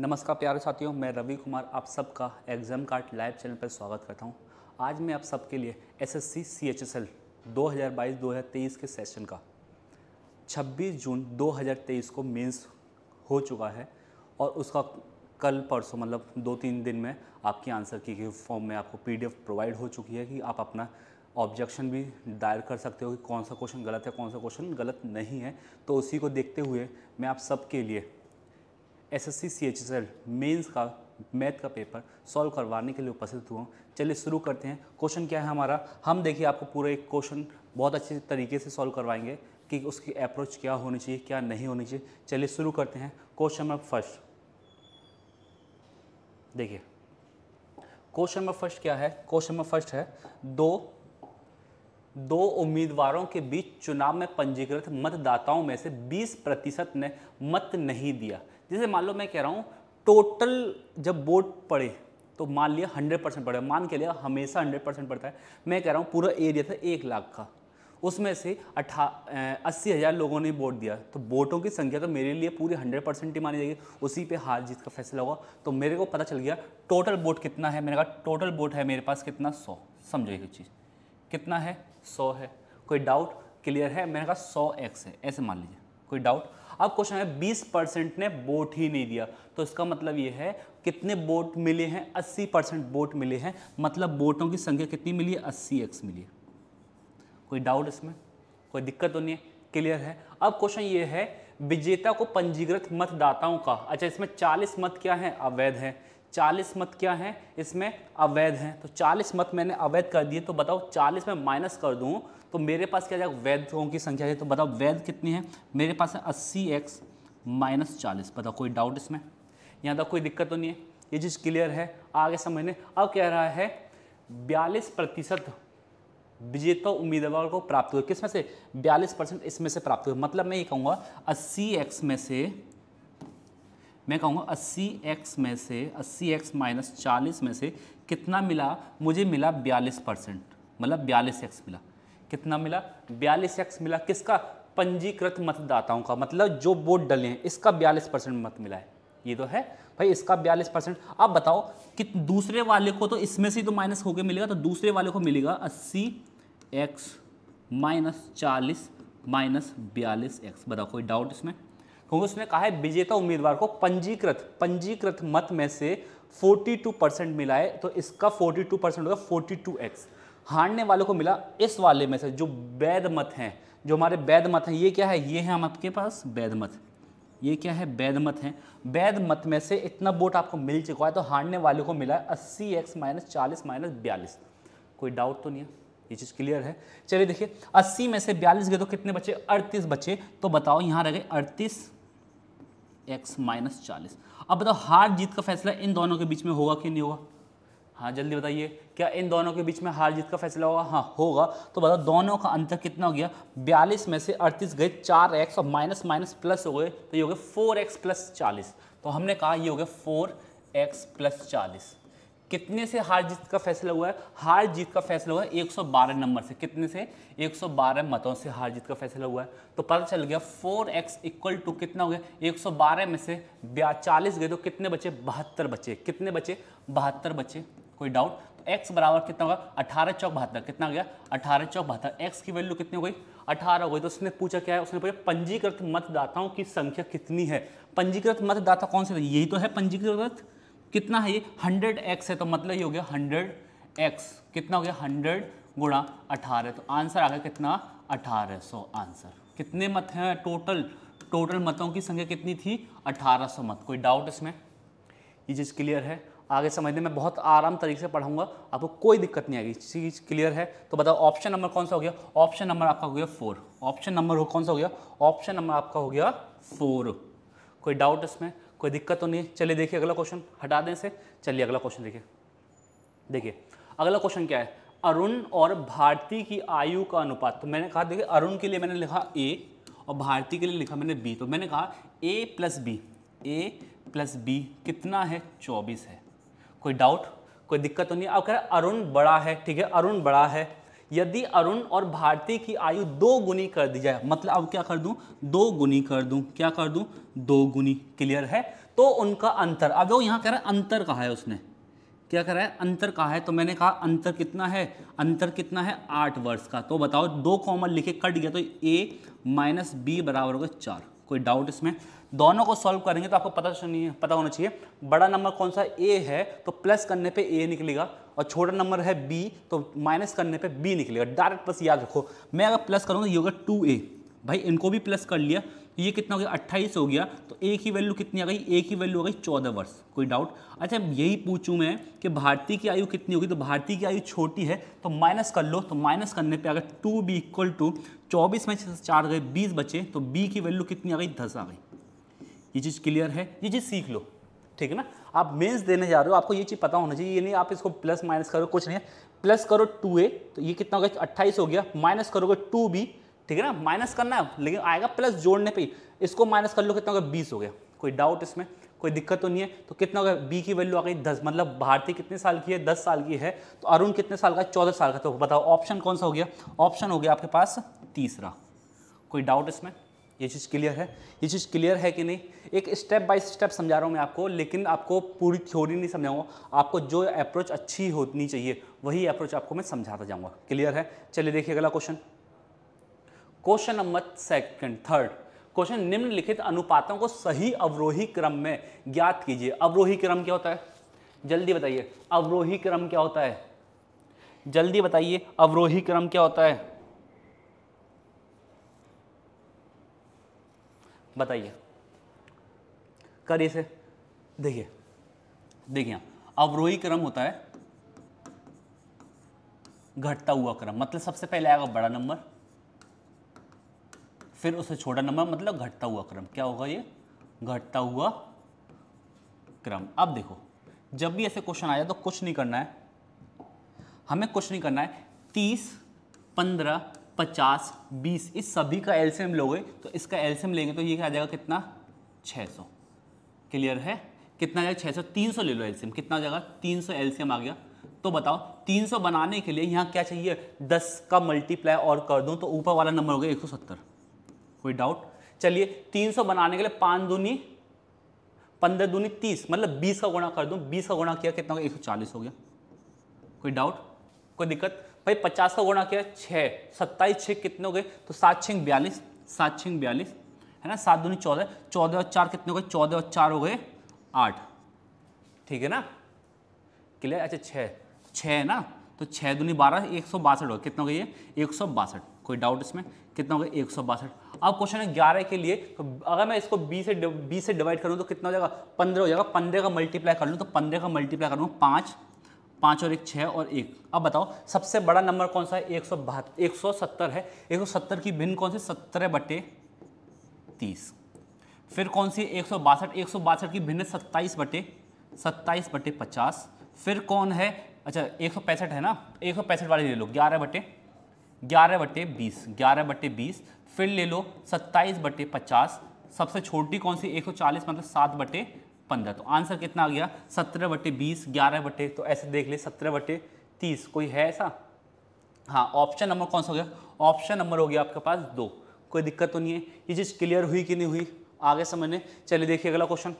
नमस्कार प्यारे साथियों मैं रवि कुमार आप सबका एग्जाम कार्ड लाइव चैनल पर स्वागत करता हूं। आज मैं आप सबके लिए एसएससी सीएचएसएल 2022-2023 के सेशन का 26 जून 2023 को मेंस हो चुका है और उसका कल परसों मतलब दो तीन दिन में आपकी आंसर की फॉर्म में आपको पीडीएफ प्रोवाइड हो चुकी है कि आप अपना ऑब्जेक्शन भी दायर कर सकते हो कि कौन सा क्वेश्चन गलत है कौन सा क्वेश्चन गलत नहीं है तो उसी को देखते हुए मैं आप सबके लिए S S C C H S L mains का मैथ का पेपर सॉल्व करवाने के लिए उपस्थित हुआ चलिए शुरू करते हैं क्वेश्चन क्या है हमारा हम देखिए आपको पूरा एक क्वेश्चन बहुत अच्छे तरीके से सॉल्व करवाएंगे कि उसकी अप्रोच क्या होनी चाहिए क्या नहीं होनी चाहिए चलिए शुरू करते हैं क्वेश्चन नंबर फर्स्ट देखिए क्वेश्चन नंबर फर्स्ट क्या है क्वेश्चन नंबर फर्स्ट है दो दो उम्मीदवारों के बीच चुनाव में पंजीकृत मतदाताओं में से 20 प्रतिशत ने मत नहीं दिया जैसे मान लो मैं कह रहा हूँ टोटल जब बोर्ड पड़े तो मान लिया हंड्रेड परसेंट पड़े मान के लिए हमेशा हंड्रेड परसेंट पड़ता है मैं कह रहा हूँ पूरा एरिया था एक लाख का उसमें से अठा अस्सी हज़ार लोगों ने वोट दिया तो वोटों की संख्या तो मेरे लिए पूरी हंड्रेड परसेंट ही मानी जाएगी उसी पे हार जीत का फैसला होगा तो मेरे को पता चल गया टोटल वोट कितना है मैंने कहा टोटल वोट है मेरे पास कितना सौ समझो ये चीज़ कितना है सौ है कोई डाउट क्लियर है मैंने कहा सौ एक्स है ऐसे मान लीजिए कोई डाउट अब क्वेश्चन है बीस परसेंट ने वोट ही नहीं दिया तो इसका मतलब ये है कितने वोट मिले हैं अस्सी परसेंट वोट मिले हैं मतलब वोटों की संख्या कितनी मिली है अस्सी एक्स मिली है कोई डाउट इसमें कोई दिक्कत तो नहीं है क्लियर है अब क्वेश्चन ये है विजेता को पंजीकृत मतदाताओं का अच्छा इसमें 40 मत क्या है अवैध है 40 मत क्या है इसमें अवैध है तो 40 मत मैंने अवैध कर दिए तो बताओ 40 में माइनस कर दूं तो मेरे पास क्या जाएगा वैधों की संख्या है तो बताओ वैध कितनी है मेरे पास है अस्सी एक्स माइनस चालीस बताओ कोई डाउट इसमें यहाँ तक तो कोई दिक्कत तो नहीं है ये चीज़ क्लियर है आगे समझने अब कह रहा है बयालीस प्रतिशत विजेता उम्मीदवार को प्राप्त हुए किसमें से बयालीस परसेंट इसमें से प्राप्त हुए मतलब मैं ये कहूँगा अस्सी एक्स में से मैं कहूँगा अस्सी एक्स में से अस्सी एक्स माइनस चालीस में से कितना मिला मुझे मिला बयालीस परसेंट मतलब बयालीस एक्स मिला कितना मिला बयालीस एक्स मिला किसका पंजीकृत मतदाताओं का मतलब जो वोट डले हैं इसका बयालीस परसेंट मत मिला है ये तो है भाई इसका बयालीस परसेंट अब बताओ कि दूसरे वाले को तो इसमें से तो माइनस होकर मिलेगा तो दूसरे वाले को मिलेगा अस्सी एक्स माइनस चालीस माइनस बयालीस एक्स बताओ कोई डाउट इसमें क्योंकि उसने कहा है विजेता उम्मीदवार को पंजीकृत पंजीकृत मत में से 42 परसेंट मिला है तो इसका 42 परसेंट होगा टू एक्स हारने वालों को मिला इस वाले में से जो वैध मत हैं जो हमारे वैध मत हैं ये क्या है ये है हम आपके पास वैध मत ये क्या है वैध मत हैं वैध मत में से इतना वोट आपको मिल चुका है तो हारने वाले को मिला है अस्सी एक्स माइनस चालीस माइनस बयालीस कोई डाउट तो नहीं है ये चीज़ क्लियर है चलिए देखिए अस्सी में से बयालीस गए तो कितने बचे अड़तीस बचे तो बताओ यहाँ रह गए अड़तीस एक्स माइनस चालीस अब बताओ हार जीत का फैसला इन दोनों के बीच में होगा कि नहीं होगा हाँ जल्दी बताइए क्या इन दोनों के बीच में हार जीत का फैसला होगा हाँ होगा तो बताओ दोनों का अंतर कितना हो गया बयालीस में से अड़तीस गए चार एक्स और माइनस माइनस प्लस हो गए तो ये हो गए फोर एक्स प्लस चालीस तो हमने कहा ये हो गया फोर एक्स प्लस चालीस कितने से हार जीत का फैसला हुआ है हार जीत का फैसला हुआ है 112 नंबर से कितने से 112 मतों से हार जीत का फैसला हुआ है तो पता चल गया 4x एक्स इक्वल टू कितना हो गया 112 में से चालीस गए तो कितने बचे बहत्तर बचे कितने बचे बहत्तर बचे कोई डाउट तो एक्स बराबर कितना होगा अठारह चौक बहत्तर कितना गया अठारह चौक बहत्तर एक्स की वैल्यू कितनी हो अठारह हो गई तो उसने पूछा क्या है उसने पूछा पंजीकृत मतदाताओं की संख्या कितनी है पंजीकृत मतदाता कौन से थे यही तो है पंजीकृत कितना है ये हंड्रेड एक्स है तो मतलब ये हो गया हंड्रेड एक्स कितना हो गया हंड्रेड गुणा अठारह तो आंसर आ गया कितना अठारह सौ आंसर कितने मत हैं टोटल टोटल मतों की संख्या कितनी थी अठारह सौ मत कोई डाउट इसमें ये चीज़ क्लियर है आगे समझने में बहुत आराम तरीके से पढ़ाऊंगा आपको कोई दिक्कत नहीं आएगी चीज़ क्लियर है तो बताओ ऑप्शन नंबर कौन सा हो गया ऑप्शन नंबर आपका हो गया फोर ऑप्शन नंबर कौन सा हो गया ऑप्शन नंबर आपका हो गया फोर कोई डाउट इसमें कोई दिक्कत तो नहीं चलिए देखिए अगला क्वेश्चन हटा दें से चलिए अगला क्वेश्चन देखिए देखिए अगला क्वेश्चन क्या है अरुण और भारती की आयु का अनुपात तो मैंने कहा देखिए अरुण के लिए मैंने लिखा ए और भारती के लिए लिखा मैंने बी तो मैंने कहा A plus B A plus B कितना है चौबीस है कोई डाउट कोई दिक्कत तो नहीं अब कह रहे अरुण बड़ा है ठीक है अरुण बड़ा है यदि अरुण और भारती की आयु दो गुनी कर दी जाए मतलब अब क्या कर दूं दो गुनी कर दूं क्या कर दूं दो गुनी क्लियर है तो उनका अंतर अब वो यहाँ कह रहा है अंतर कहा है उसने क्या कह रहा है अंतर कहा है तो मैंने कहा अंतर कितना है अंतर कितना है आठ वर्ष का तो बताओ दो कॉमन लिखे कट गया तो ए माइनस बी बराबर होगा चार कोई डाउट इसमें दोनों को सॉल्व करेंगे तो आपको पता पता होना चाहिए बड़ा नंबर कौन सा ए है तो प्लस करने पे ए निकलेगा और छोटा नंबर है बी तो माइनस करने पे बी निकलेगा डायरेक्ट बस याद रखो मैं अगर प्लस करूँगा ये होगा टू ए भाई इनको भी प्लस कर लिया तो ये कितना हो गया अट्ठाईस हो गया तो ए की वैल्यू कितनी आ गई ए की वैल्यू आ गई चौदह वर्ष कोई डाउट अच्छा यही पूछूँ मैं कि भारती की आयु कितनी होगी तो भारती की आयु छोटी है तो माइनस कर लो तो माइनस करने पर अगर टू बी इक्वल टू चौबीस में चार गए बीस बचे तो बी की वैल्यू कितनी आ गई दस आ गई ये चीज़ क्लियर है ये चीज़ सीख लो ठीक है ना आप मेंस देने जा रहे हो आपको ये चीज़ पता होना चाहिए ये नहीं आप इसको प्लस माइनस करो कुछ नहीं है प्लस करो टू ए तो ये कितना हो गया अट्ठाईस हो गया माइनस करोगे टू बी ठीक है ना माइनस करना है लेकिन आएगा प्लस जोड़ने पर इसको माइनस कर लो कितना हो गया बीस हो गया कोई डाउट इसमें कोई दिक्कत तो नहीं है तो कितना हो गया बी की वैल्यू आ गई दस मतलब भारती कितने साल की है दस साल की है तो अरुण कितने साल का चौदह साल का तो बताओ ऑप्शन कौन सा हो गया ऑप्शन हो गया आपके पास तीसरा कोई डाउट इसमें ये चीज़ क्लियर है ये चीज़ क्लियर है कि नहीं एक स्टेप बाय स्टेप समझा रहा हूँ मैं आपको लेकिन आपको पूरी थ्योरी नहीं समझाऊंगा आपको जो अप्रोच अच्छी होनी चाहिए वही अप्रोच आपको मैं समझाता जाऊँगा क्लियर है चलिए देखिए अगला question question number second third question निम्नलिखित अनुपातों को सही अवरोही क्रम में ज्ञात कीजिए अवरोही क्रम क्या होता है जल्दी बताइए अवरोही क्रम क्या होता है जल्दी बताइए अवरोही क्रम क्या होता है बताइए करिए से देखिए देखिए अवरोही क्रम होता है घटता हुआ क्रम मतलब सबसे पहले आएगा बड़ा नंबर फिर उसे छोटा नंबर मतलब घटता हुआ क्रम क्या होगा ये घटता हुआ क्रम अब देखो जब भी ऐसे क्वेश्चन आया तो कुछ नहीं करना है हमें कुछ नहीं करना है तीस पंद्रह पचास बीस इस सभी का एल्सियम लोगे तो इसका एल्सियम लेंगे तो ये क्या आ जाएगा कितना छः सौ क्लियर है कितना जाएगा छः सौ तीन सौ ले लो एल्सियम कितना जाएगा तीन सौ एल्सियम आ गया तो बताओ तीन सौ बनाने के लिए यहाँ क्या चाहिए दस का मल्टीप्लाई और कर दूँ तो ऊपर वाला नंबर हो गया सत्तर कोई डाउट चलिए सौ बनाने के लिए पाँच दूनी पंद्रह दूनी तीस मतलब बीस का गुणा कर दूँ बीस का गुणा किया कितना एक सौ चालीस हो गया कोई डाउट कोई दिक्कत भाई पचास का गुणा किया छः सत्ताईस छः कितने हो गए तो सात छिंग बयालीस सात छिंग बयालीस है ना सात दूनी चौदह चौदह और चार कितने हो गए चौदह और चार हो गए आठ ठीक है ना क्लियर अच्छा छः छः है ना तो छः दूनी बारह एक सौ बासठ हो कितना हो गए ये एक सौ बासठ कोई डाउट इसमें कितना हो गया एक सौ बासठ अब क्वेश्चन है ग्यारह के लिए तो अगर मैं इसको बीस से बी से डिवाइड करूँ तो कितना हो जाएगा पंद्रह हो जाएगा पंद्रह का मल्टीप्लाई कर लूँ तो पंद्रह का मल्टीप्लाई करूँगा पाँच पाँच और एक छः और एक अब बताओ सबसे बड़ा नंबर कौन सा है एक सौ बहत्तर एक सौ सत्तर है एक सौ सत्तर की भिन्न कौन सी सत्रह बटे तीस फिर कौन सी एक सौ बासठ एक सौ बासठ की भिन्न सत्ताईस बटे सत्ताईस बटे पचास फिर कौन है अच्छा एक सौ पैंसठ है ना एक सौ पैंसठ वाले ले लो ग्यारह बटे ग्यारह बटे बीस ग्यारह बटे बीस फिर ले लो सत्ताईस बटे पचास सबसे छोटी कौन सी एक सौ चालीस मतलब सात बटे पंद्रह तो आंसर कितना आ गया सत्रह बटे बीस ग्यारह बटे तो ऐसे देख ले सत्रह बटे तीस कोई है ऐसा हाँ ऑप्शन नंबर कौन सा हो गया ऑप्शन नंबर हो गया आपके पास दो कोई दिक्कत तो नहीं है ये चीज़ क्लियर हुई कि नहीं हुई आगे समझने चलिए देखिए अगला क्वेश्चन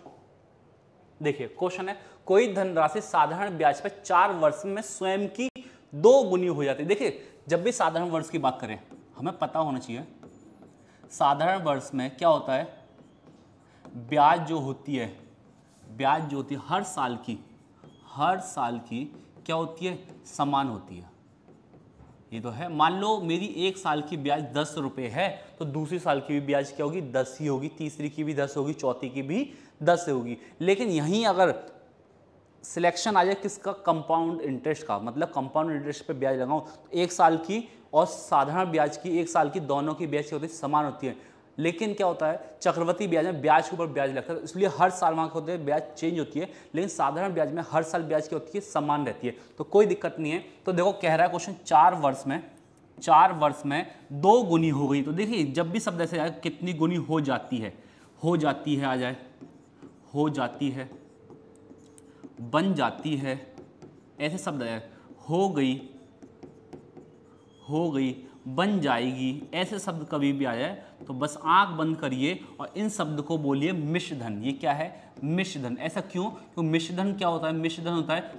देखिए क्वेश्चन है कोई धनराशि साधारण ब्याज पर चार वर्ष में स्वयं की दो गुनी हो जाती है देखिए जब भी साधारण वर्ष की बात करें हमें पता होना चाहिए साधारण वर्ष में क्या होता है ब्याज जो होती है ब्याज जो होती है हर साल की हर साल की क्या होती है समान होती है ये तो है मान लो मेरी एक साल की ब्याज दस रुपये है तो दूसरी साल की भी ब्याज क्या होगी दस ही होगी तीसरी की भी दस होगी चौथी की भी दस होगी लेकिन यहीं अगर सिलेक्शन आ जाए किसका कंपाउंड इंटरेस्ट का मतलब कंपाउंड इंटरेस्ट पे ब्याज लगाऊं तो एक साल की और साधारण ब्याज की एक साल की दोनों की ब्याज क्या होती है समान होती है लेकिन क्या होता है चक्रवर्ती ब्याज में ब्याज के ऊपर ब्याज लगता है तो इसलिए हर साल वहाँ होते हैं ब्याज चेंज होती है लेकिन साधारण ब्याज में हर साल ब्याज क्या होती है समान रहती है तो कोई दिक्कत नहीं है तो देखो कह रहा है क्वेश्चन चार वर्ष में चार वर्ष में दो गुनी हो गई तो देखिए जब भी शब्द ऐसे आए कितनी गुनी हो जाती है हो जाती है आ जाए हो जाती है बन जाती है ऐसे शब्द आया हो गई हो गई बन जाएगी ऐसे शब्द कभी भी आ जाए तो बस आंख बंद करिए और इन शब्द को बोलिए मिश्रधन ये क्या है मिश्रधन ऐसा क्यों क्यों मिश्रधन क्या होता है मिश्रधन होता है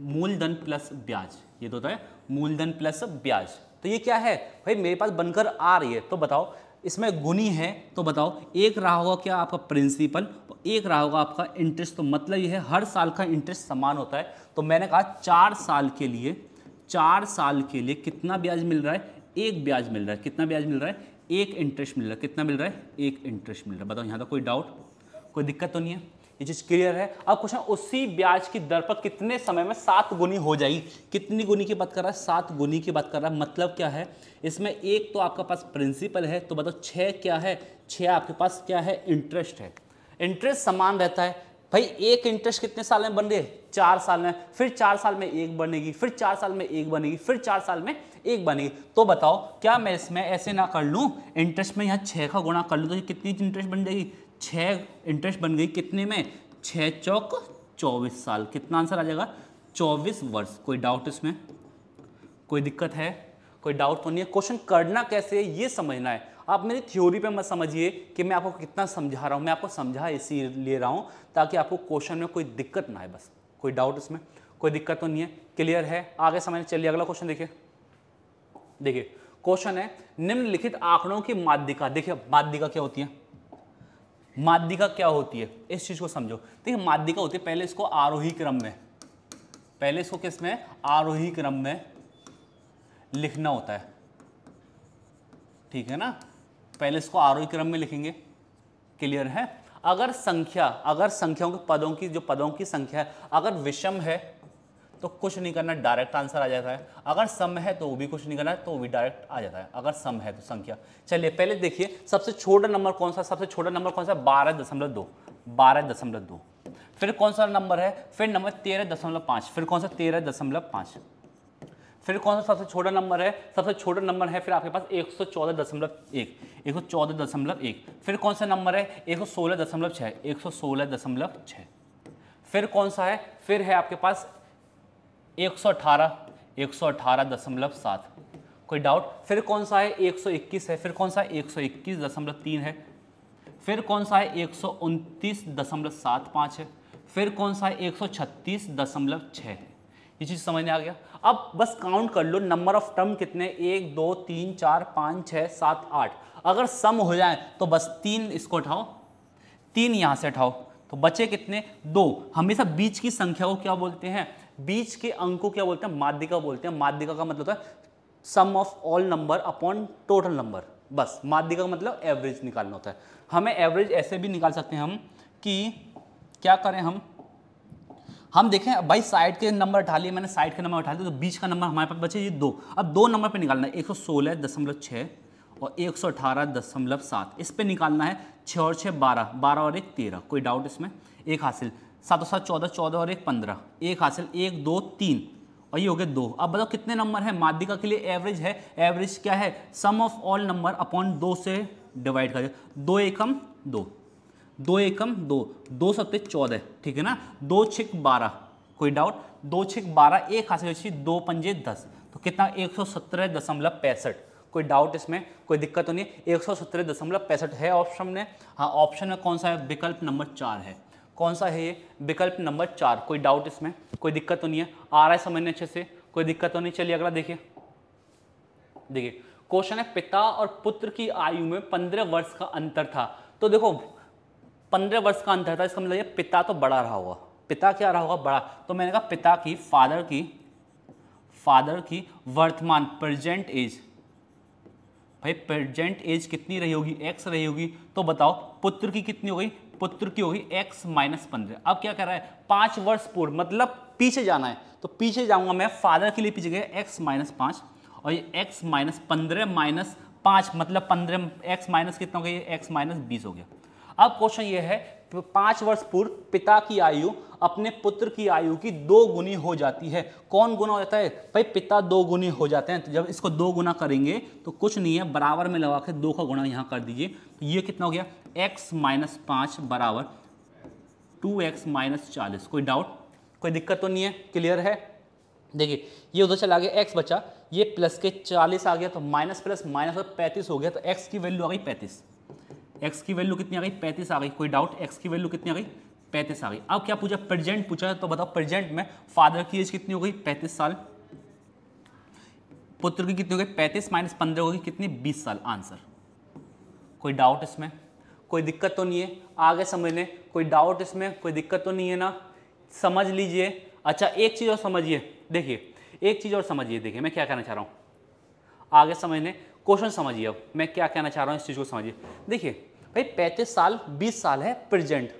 मूलधन प्लस ब्याज ये तो होता है मूलधन प्लस ब्याज तो ये क्या है भाई मेरे पास बनकर आ रही है तो बताओ इसमें गुनी है तो बताओ एक रहा होगा क्या आपका प्रिंसिपल एक रहा होगा आपका इंटरेस्ट तो मतलब ये है हर साल का इंटरेस्ट समान होता है तो मैंने कहा चार साल के लिए चार साल के लिए कितना ब्याज मिल रहा है एक ब्याज मिल रहा है कितना ब्याज मिल रहा है एक इंटरेस्ट मिल रहा है कितना मिल रहा है एक इंटरेस्ट मिल रहा है बताओ यहाँ का तो कोई डाउट कोई दिक्कत तो नहीं है ये चीज़ क्लियर है अब क्वेश्चन उसी ब्याज की दर पर कितने समय में सात गुनी हो जाएगी कितनी गुनी की बात कर रहा है सात गुनी की बात कर रहा है मतलब क्या है इसमें एक तो आपका पास प्रिंसिपल है तो बताओ छः क्या है छः आपके पास क्या है इंटरेस्ट है इंटरेस्ट समान रहता है भाई एक इंटरेस्ट कितने साल में बन रही है चार साल में फिर चार साल में एक बनेगी फिर चार साल में एक बनेगी फिर चार साल में एक बनेगी तो बताओ क्या मैं इसमें ऐसे ना कर लूँ इंटरेस्ट में यहाँ छः का गुणा कर लूँ तो कितनी इंटरेस्ट बन जाएगी छः इंटरेस्ट बन गई कितने में छः चौक चौबीस साल कितना आंसर आ जाएगा चौबीस वर्ष कोई डाउट इसमें कोई दिक्कत है कोई डाउट तो नहीं है क्वेश्चन करना कैसे है ये समझना है आप मेरी थ्योरी पे मत समझिए कि मैं आपको कितना समझा रहा हूँ मैं आपको समझा इसी ले रहा हूँ ताकि आपको क्वेश्चन में कोई दिक्कत ना आए बस कोई डाउट इसमें कोई दिक्कत तो नहीं है क्लियर है आगे समझ चलिए अगला क्वेश्चन देखिए देखिए क्वेश्चन है निम्नलिखित आंकड़ों की माध्यिका देखिए माध्यिका क्या होती है माध्यिका क्या होती है इस चीज़ को समझो देखिए माध्यिका होती है पहले इसको आरोही क्रम में पहले इसको किस में आरोही क्रम में लिखना होता है ठीक है ना पहले इसको आरोही क्रम में लिखेंगे क्लियर है अगर संख्या अगर संख्याओं के पदों की जो पदों की संख्या है अगर विषम है तो कुछ नहीं करना डायरेक्ट आंसर आ जाता है अगर सम है तो वो भी कुछ नहीं करना है तो वो भी डायरेक्ट आ जाता है अगर सम है तो संख्या चलिए पहले देखिए सबसे छोटा नंबर कौन सा सबसे छोटा नंबर कौन सा बारह दशमलव दो बारह दशमलव दो फिर कौन सा नंबर है फिर नंबर तेरह दशमलव पाँच फिर कौन सा तेरह दशमलव पाँच फिर कौन सा सबसे छोटा नंबर है सबसे छोटा नंबर है फिर आपके पास एक सौ चौदह दशमलव एक एक सौ चौदह दशमलव एक फिर कौन सा नंबर है एक सौ सोलह दशमलव छः एक सौ सोलह दशमलव छः फिर कौन सा है फिर है आपके पास एक सौ अठारह एक सौ अठारह दशमलव सात कोई डाउट फिर कौन सा है एक सौ इक्कीस है फिर कौन सा है एक सौ इक्कीस दशमलव तीन है फिर कौन सा है एक सौ उनतीस दशमलव सात पाँच है फिर कौन सा है एक सौ छत्तीस दशमलव छः ये चीज़ समझ में आ गया अब बस काउंट कर लो नंबर ऑफ टर्म कितने एक दो तीन चार पाँच छः सात आठ अगर सम हो जाए तो बस तीन इसको उठाओ तीन यहाँ से उठाओ तो बचे कितने दो हमेशा बीच की संख्या को क्या बोलते हैं बीच के अंक को क्या बोलते हैं माध्यिका बोलते हैं माध्यिका का मतलब होता है sum of all number upon total number बस माध्यिका का मतलब एवरेज निकालना होता है हमें एवरेज ऐसे भी निकाल सकते हैं हम कि क्या करें हम हम देखें भाई साइड के नंबर उठा लिए मैंने साइड के नंबर उठा लिए तो बीच का नंबर हमारे पास बचे ये दो अब दो नंबर पे निकालना है एक सौ सोलह दशमलव छः और एक सौ अठारह दशमलव सात इस पर निकालना है छः और छः बारह बारह और एक तेरह कोई डाउट इसमें एक हासिल सात और सात चौदह चौदह और एक पंद्रह एक हासिल एक दो तीन और ये हो गए दो अब बताओ कितने नंबर है माध्यिका के लिए एवरेज है एवरेज क्या है sum of all number upon दो से डिवाइड कर दो एकम दो दो एकम दो दो सत्ते चौदह ठीक है ना दो छिक बारह कोई डाउट दो छिक बारह एक हासिल अच्छी दो पंजे दस तो कितना एक सौ सत्रह दशमलव पैंसठ कोई डाउट इसमें कोई दिक्कत तो नहीं एक सौ सत्रह दशमलव पैंसठ है ऑप्शन में हाँ ऑप्शन में कौन सा है विकल्प नंबर चार है कौन सा है ये विकल्प नंबर चार कोई डाउट इसमें कोई दिक्कत तो नहीं है आ रहा है समझने अच्छे से कोई दिक्कत तो नहीं चलिए अगला देखिए देखिए क्वेश्चन है पिता और पुत्र की आयु में पंद्रह वर्ष का अंतर था तो देखो पंद्रह वर्ष का अंतर था इसका मतलब पिता तो बड़ा रहा होगा पिता क्या रहा होगा बड़ा तो मैंने कहा पिता की फादर की फादर की वर्तमान प्रेजेंट एज भाई प्रेजेंट एज कितनी रही होगी एक्स रही होगी तो बताओ पुत्र की कितनी हो गई पुत्र की होगी एक्स माइनस पंद्रह अब क्या कह रहा है पांच वर्ष पूर्व मतलब पीछे जाना है तो पीछे जाऊंगा मैं फादर के लिए पीछे गया एक्स माइनस पांच और ये एक्स माइनस पंद्रह माइनस पांच मतलब पंद्रह एक्स माइनस कितना हो गया एक्स माइनस बीस हो गया अब क्वेश्चन ये है पाँच वर्ष पूर्व पिता की आयु अपने पुत्र की आयु की दो गुनी हो जाती है कौन गुना हो जाता है भाई पिता दो गुनी हो जाते हैं तो जब इसको दो गुना करेंगे तो कुछ नहीं है बराबर में लगा के दो का गुना यहाँ कर दीजिए तो ये कितना हो गया एक्स माइनस पाँच बराबर टू एक्स माइनस चालीस कोई डाउट कोई दिक्कत तो नहीं है क्लियर है देखिए ये उधर चला गया एक्स बचा ये प्लस के चालीस आ गया तो माइनस प्लस माइनस पैंतीस हो गया तो एक्स की वैल्यू आ गई पैंतीस एक्स की वैल्यू कितनी आ गई पैंतीस आ गई कोई डाउट एक्स की वैल्यू कितनी आ गई पैंतीस आ गई अब क्या पूछा प्रेजेंट पूछा तो बताओ प्रेजेंट में फादर की एज कितनी हो गई पैंतीस साल पुत्र की कितनी हो गई पैंतीस माइनस पंद्रह होगी कितनी बीस साल आंसर कोई डाउट इसमें कोई दिक्कत तो नहीं है आगे समझ लें कोई डाउट इसमें कोई दिक्कत तो नहीं है ना समझ लीजिए अच्छा एक चीज़ और समझिए देखिए एक चीज़ और समझिए देखिए मैं क्या कहना चाह रहा हूँ आगे समझ लें क्वेश्चन समझिए अब मैं क्या कहना चाह रहा हूँ इस चीज़ को समझिए देखिए भाई पैंतीस साल बीस साल है प्रेजेंट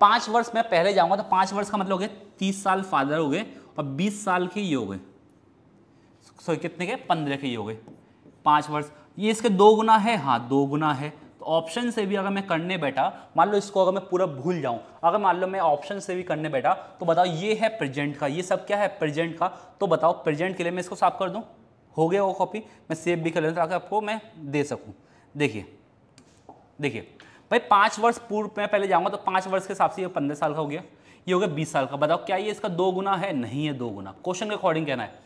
पाँच वर्ष मैं पहले जाऊँगा तो पाँच वर्ष का मतलब हो गया तीस साल फादर हो गए और बीस साल के ये हो गए सॉरी कितने के पंद्रह के ये हो गए पाँच वर्ष ये इसके दो गुना है हाँ दो गुना है तो ऑप्शन से भी अगर मैं करने बैठा मान लो इसको अगर मैं पूरा भूल जाऊँ अगर मान लो मैं ऑप्शन से भी करने बैठा तो बताओ ये है प्रेजेंट का ये सब क्या है प्रेजेंट का तो बताओ प्रेजेंट के लिए मैं इसको साफ कर दूँ हो गया वो कॉपी मैं सेव भी कर लेता ताकि आपको मैं दे सकूँ देखिए देखिए भाई पाँच वर्ष पूर्व मैं पहले जाऊँगा तो पाँच वर्ष के हिसाब से ये पंद्रह साल का हो गया ये हो गया बीस साल का बताओ क्या ये इसका दो गुना है नहीं है दो गुना क्वेश्चन के अकॉर्डिंग कहना है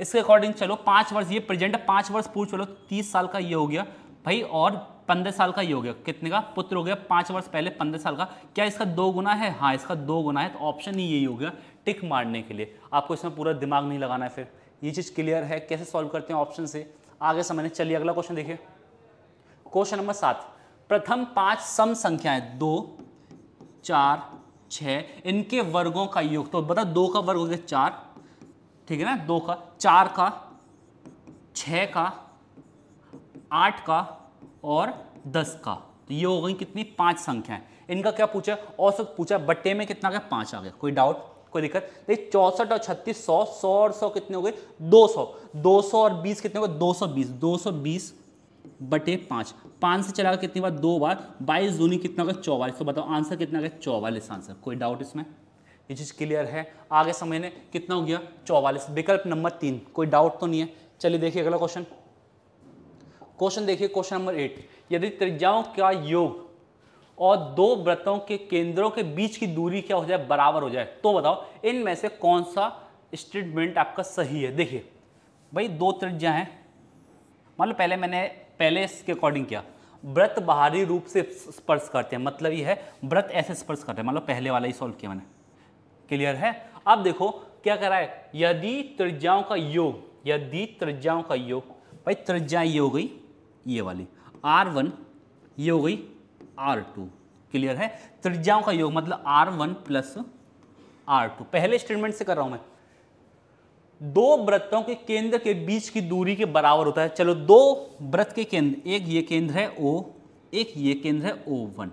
इसके अकॉर्डिंग चलो पाँच वर्ष ये प्रेजेंट है पाँच वर्ष पूर्व चलो तीस साल का ये हो गया भाई और पंद्रह साल का ये हो गया कितने का पुत्र हो गया पाँच वर्ष पहले पंद्रह साल का क्या इसका दो गुना है हाँ इसका दो गुना है तो ऑप्शन ही यही हो गया टिक मारने के लिए आपको इसमें पूरा दिमाग नहीं लगाना है फिर ये चीज़ क्लियर है कैसे सॉल्व करते हैं ऑप्शन से आगे समझने चलिए अगला क्वेश्चन देखिए क्वेश्चन नंबर सात प्रथम पांच सम संख्याएं दो चार छ इनके वर्गों का योग तो बता दो का वर्ग हो गया चार ठीक है ना दो का चार का छ का आठ का और दस का तो ये हो गई कितनी पांच संख्याएं इनका क्या पूछा औसत पूछा बट्टे में कितना गया पांच आ गया कोई डाउट कोई दिक्कत देखिए चौसठ और छत्तीस सौ सौ और सौ कितने हो गए दो सौ दो सौ और बीस कितने हो गए दो सौ बीस दो सौ बीस बटे पाँच पाँच से चला कितनी बार दो बार बाईस दूनी कितना होगा चौवालीस तो बताओ आंसर कितना गया चौवालीस आंसर कोई डाउट इसमें ये चीज़ क्लियर है आगे समझने कितना हो गया चौवालीस विकल्प नंबर तीन कोई डाउट तो नहीं है चलिए देखिए अगला क्वेश्चन क्वेश्चन देखिए क्वेश्चन नंबर एट यदि त्रिज्याओं का योग और दो व्रतों के केंद्रों के बीच की दूरी क्या हो जाए बराबर हो जाए तो बताओ इनमें से कौन सा स्टेटमेंट आपका सही है देखिए भाई दो त्रिज्या हैं मान लो पहले मैंने पहले इसके अकॉर्डिंग किया व्रत बाहरी रूप से स्पर्श करते हैं मतलब ये है व्रत ऐसे स्पर्श करते हैं मान लो पहले वाला ही सॉल्व किया मैंने क्लियर है अब देखो क्या करा है यदि त्रिज्याओं का योग यदि त्रिज्याओं का योग भाई त्रिज्या ये हो गई ये वाली आर वन ये हो गई आर टू क्लियर है त्रिज्याओं का योग मतलब R one plus R two पहले स्टेटमेंट से कर रहा हूं मैं दो व्रतों के केंद्र के बीच की दूरी के बराबर होता है चलो दो व्रत के केंद्र एक ये केंद्र है ओ एक ये केंद्र है ओ वन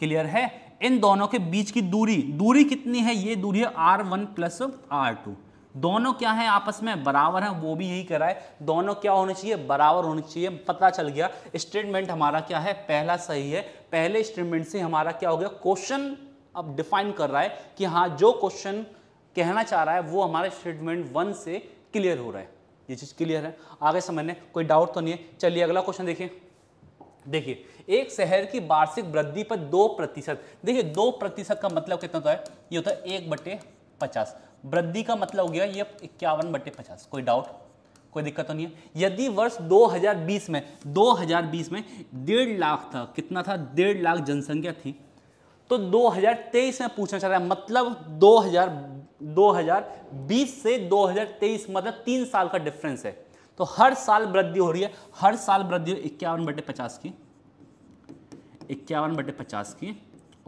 क्लियर है इन दोनों के बीच की दूरी दूरी कितनी है ये दूरी है R one plus R two दोनों क्या है आपस में बराबर हैं वो भी यही कर रहा है दोनों क्या होने चाहिए बराबर होने चाहिए पता चल गया स्टेटमेंट हमारा क्या है पहला सही है पहले स्टेटमेंट से हमारा क्या हो गया क्वेश्चन अब डिफाइन कर रहा है कि हाँ जो क्वेश्चन कहना चाह रहा है वो हमारे स्टेटमेंट वन से क्लियर हो रहा है ये चीज़ क्लियर है आगे समझने कोई डाउट तो नहीं है चलिए अगला क्वेश्चन देखिए देखिए एक शहर की वार्षिक वृद्धि पर दो प्रतिशत देखिए दो प्रतिशत का मतलब कितना होता है ये होता है एक बटे पचास वृद्धि का मतलब हो गया ये इक्यावन बटे पचास कोई डाउट कोई दिक्कत तो नहीं है यदि वर्ष 2020 में 2020 में डेढ़ लाख था कितना था डेढ़ लाख जनसंख्या थी तो 2023 में पूछना चाह रहा है मतलब 2000 2020 से 2023 मतलब तीन साल का डिफरेंस है तो हर साल वृद्धि हो रही है हर साल वृद्धि इक्यावन बटे पचास की इक्यावन बटे पचास की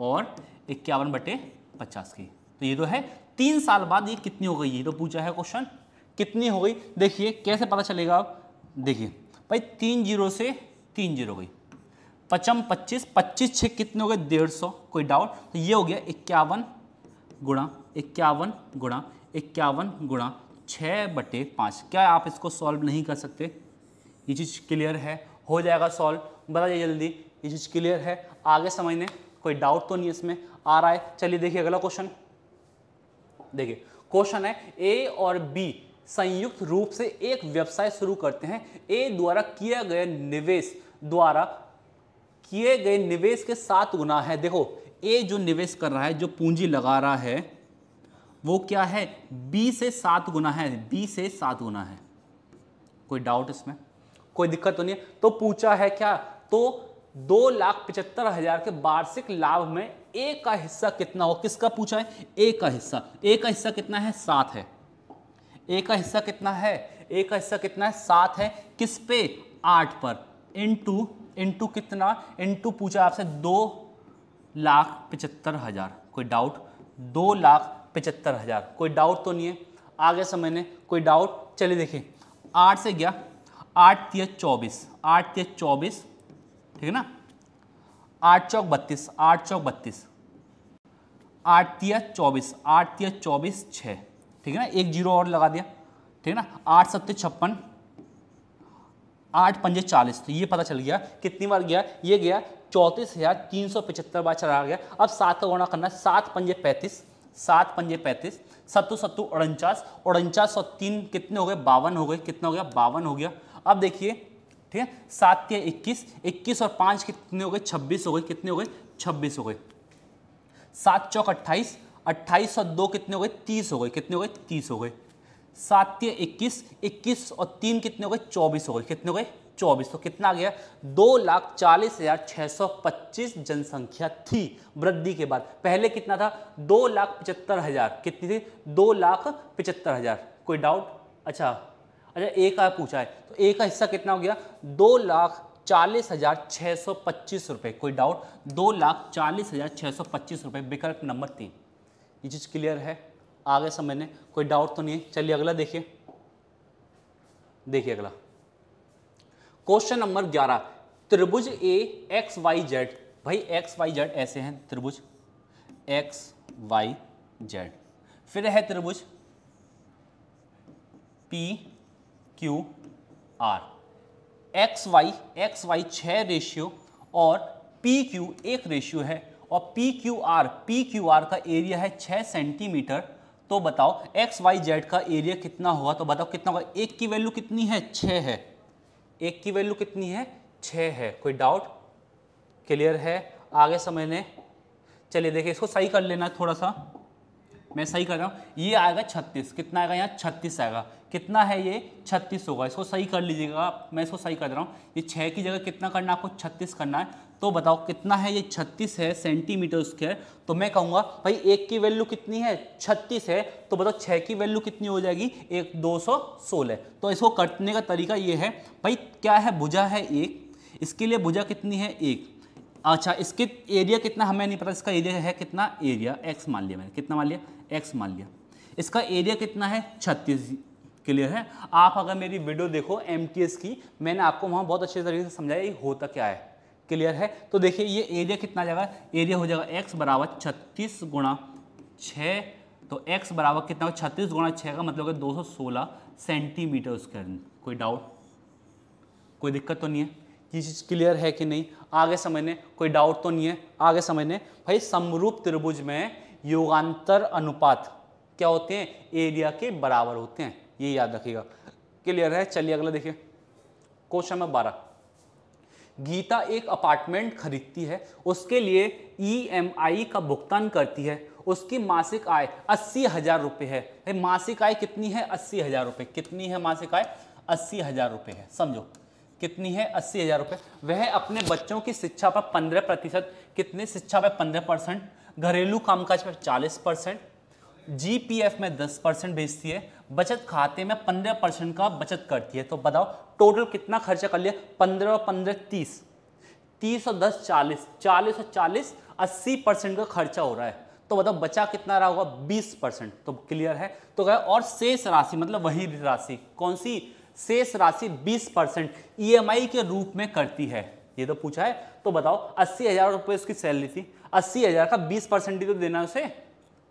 और इक्यावन बटे पचास की तो ये तो है तीन साल बाद ये कितनी हो गई ये तो पूछा है क्वेश्चन कितनी हो गई देखिए कैसे पता चलेगा आप देखिए भाई तीन जीरो से तीन जीरो गई पचम पच्चीस पच्चीस छः कितने हो गए डेढ़ सौ कोई डाउट तो ये हो गया इक्यावन गुणा इक्यावन गुणा इक्यावन गुणा छः बटे पाँच क्या आप इसको सॉल्व नहीं कर सकते ये चीज़ क्लियर है हो जाएगा सॉल्व बता बताइए जल्दी ये चीज़ क्लियर है आगे समझने कोई डाउट तो नहीं इसमें आ रहा है चलिए देखिए अगला क्वेश्चन देखिए क्वेश्चन है ए और बी संयुक्त रूप से एक व्यवसाय शुरू करते हैं ए द्वारा किया गए निवेश द्वारा किए गए निवेश के सात गुना है देखो ए जो निवेश कर रहा है जो पूंजी लगा रहा है वो क्या है बी से सात गुना है बी से सात गुना है कोई डाउट इसमें कोई दिक्कत तो नहीं है तो पूछा है क्या तो दो लाख पचहत्तर हजार के वार्षिक लाभ में ए का हिस्सा कितना हो किसका पूछा है ए का हिस्सा ए का हिस्सा कितना है सात है ए का हिस्सा कितना है ए का हिस्सा कितना है सात है किस पे आठ पर इनटू इनटू कितना इनटू पूछा आपसे दो लाख पचहत्तर हज़ार कोई डाउट दो लाख पचहत्तर हज़ार कोई डाउट तो नहीं है आगे समझने कोई डाउट चलिए देखिए आठ से गया आठ तीस चौबीस आठ तीस चौबीस ठीक है ना आठ चौक बत्तीस आठ चौक बत्तीस आठ तिया चौबीस आठ तिया चौबीस छः ठीक है ना एक जीरो और लगा दिया ठीक है ना आठ सत्ते छप्पन आठ पंजे चालीस तो ये पता चल गया कितनी बार गया ये गया चौंतीस हज़ार तीन सौ पचहत्तर बार चला गया अब सात का गुणा करना सात पंजे पैंतीस सात पंजे पैंतीस सत्तू सत्तू उनचास उड़चास सौ तीन कितने हो गए बावन हो गए कितना हो गया बावन हो गया अब देखिए ठीक है सात या इक्कीस इक्कीस और पाँच कितने हो गए छब्बीस हो गए कितने हो गए छब्बीस हो गए सात चौक अट्ठाईस अट्ठाईस और दो कितने हो गए तीस हो गए कितने हो गए तीस हो गए सात या इक्कीस इक्कीस और तीन कितने हो गए चौबीस हो गए कितने हो गए चौबीस तो कितना गया दो लाख चालीस हजार छः सौ पच्चीस जनसंख्या थी वृद्धि के बाद पहले कितना था दो लाख पचहत्तर हजार कितनी थी दो लाख पचहत्तर हजार कोई डाउट अच्छा अच्छा ए का पूछा है तो ए का हिस्सा कितना हो गया दो लाख चालीस हज़ार छः सौ पच्चीस रुपये कोई डाउट दो लाख चालीस हज़ार छः सौ पच्चीस रुपये विकल्प नंबर तीन ये चीज़ क्लियर है आगे समझने कोई डाउट तो नहीं है चलिए अगला देखिए देखिए अगला क्वेश्चन नंबर ग्यारह त्रिभुज ए एक्स वाई जेड भाई एक्स वाई जेड ऐसे हैं त्रिभुज एक्स वाई जेड फिर है त्रिभुज P Q R X Y X Y छः रेशियो और पी क्यू एक रेशियो है और P Q R P Q R का एरिया है छः सेंटीमीटर तो बताओ एक्स वाई जेड का एरिया कितना होगा तो बताओ कितना होगा एक की वैल्यू कितनी है छः है एक की वैल्यू कितनी है छः है कोई डाउट क्लियर है आगे समझने चलिए देखिए इसको सही कर लेना थोड़ा सा मैं सही कर रहा हूँ ये आएगा छत्तीस कितना आएगा यहाँ छत्तीस आएगा कितना है ये छत्तीस होगा इसको सही कर लीजिएगा मैं इसको सही कर रहा हूँ ये छः की जगह कितना करना है आपको छत्तीस करना है तो बताओ कितना है ये छत्तीस है सेंटीमीटर उसके तो मैं कहूँगा भाई एक की वैल्यू कितनी है छत्तीस है तो बताओ छः की वैल्यू कितनी हो जाएगी एक दो सौ सोलह तो इसको कटने का तरीका ये है भाई क्या है भुजा है एक इसके लिए भुजा कितनी है एक अच्छा इसके एरिया कितना हमें नहीं पता इसका एरिया है कितना एरिया एक्स मान लिया मैंने कितना मान लिया एक्स मान लिया इसका एरिया कितना है छत्तीस क्लियर है आप अगर मेरी वीडियो देखो एम की मैंने आपको वहाँ बहुत अच्छे तरीके से समझाया ये होता क्या है क्लियर है तो देखिए ये एरिया कितना जाएगा एरिया हो जाएगा एक्स बराबर छत्तीस गुणा छः तो एक्स बराबर कितना होगा छत्तीस गुणा छः का मतलब दो सौ सोलह सेंटीमीटर अंदर कोई डाउट कोई दिक्कत तो नहीं है ये चीज़ क्लियर है कि नहीं आगे समझने कोई डाउट तो नहीं है आगे समझने भाई समरूप त्रिभुज में योगांतर अनुपात क्या होते हैं एरिया के बराबर होते हैं ये याद रखिएगा क्लियर है चलिए अगला देखिए क्वेश्चन नंबर बारह गीता एक अपार्टमेंट खरीदती है उसके लिए ईएमआई e का भुगतान करती है उसकी मासिक आय अस्सी हजार रुपये है मासिक आय कितनी है अस्सी हजार रुपये कितनी है मासिक आय अस्सी हजार रुपये है समझो कितनी है अस्सी हजार रुपये वह अपने बच्चों की शिक्षा पर पंद्रह प्रतिशत कितने शिक्षा पर पंद्रह परसेंट घरेलू कामकाज पर चालीस परसेंट जी में दस परसेंट भेजती है बचत खाते में पंद्रह परसेंट का बचत करती है तो बताओ टोटल कितना खर्चा कर लिया पंद्रह और पंद्रह तीस तीस और दस चालीस चालीस और चालीस अस्सी परसेंट का खर्चा हो रहा है तो बताओ बचा कितना रहा होगा बीस परसेंट तो क्लियर है तो क्या और शेष राशि मतलब वही राशि कौन सी शेष राशि बीस परसेंट ई e के रूप में करती है ये तो पूछा है तो बताओ अस्सी हजार रुपये उसकी सैलरी थी अस्सी हजार का बीस परसेंट ही तो देना उसे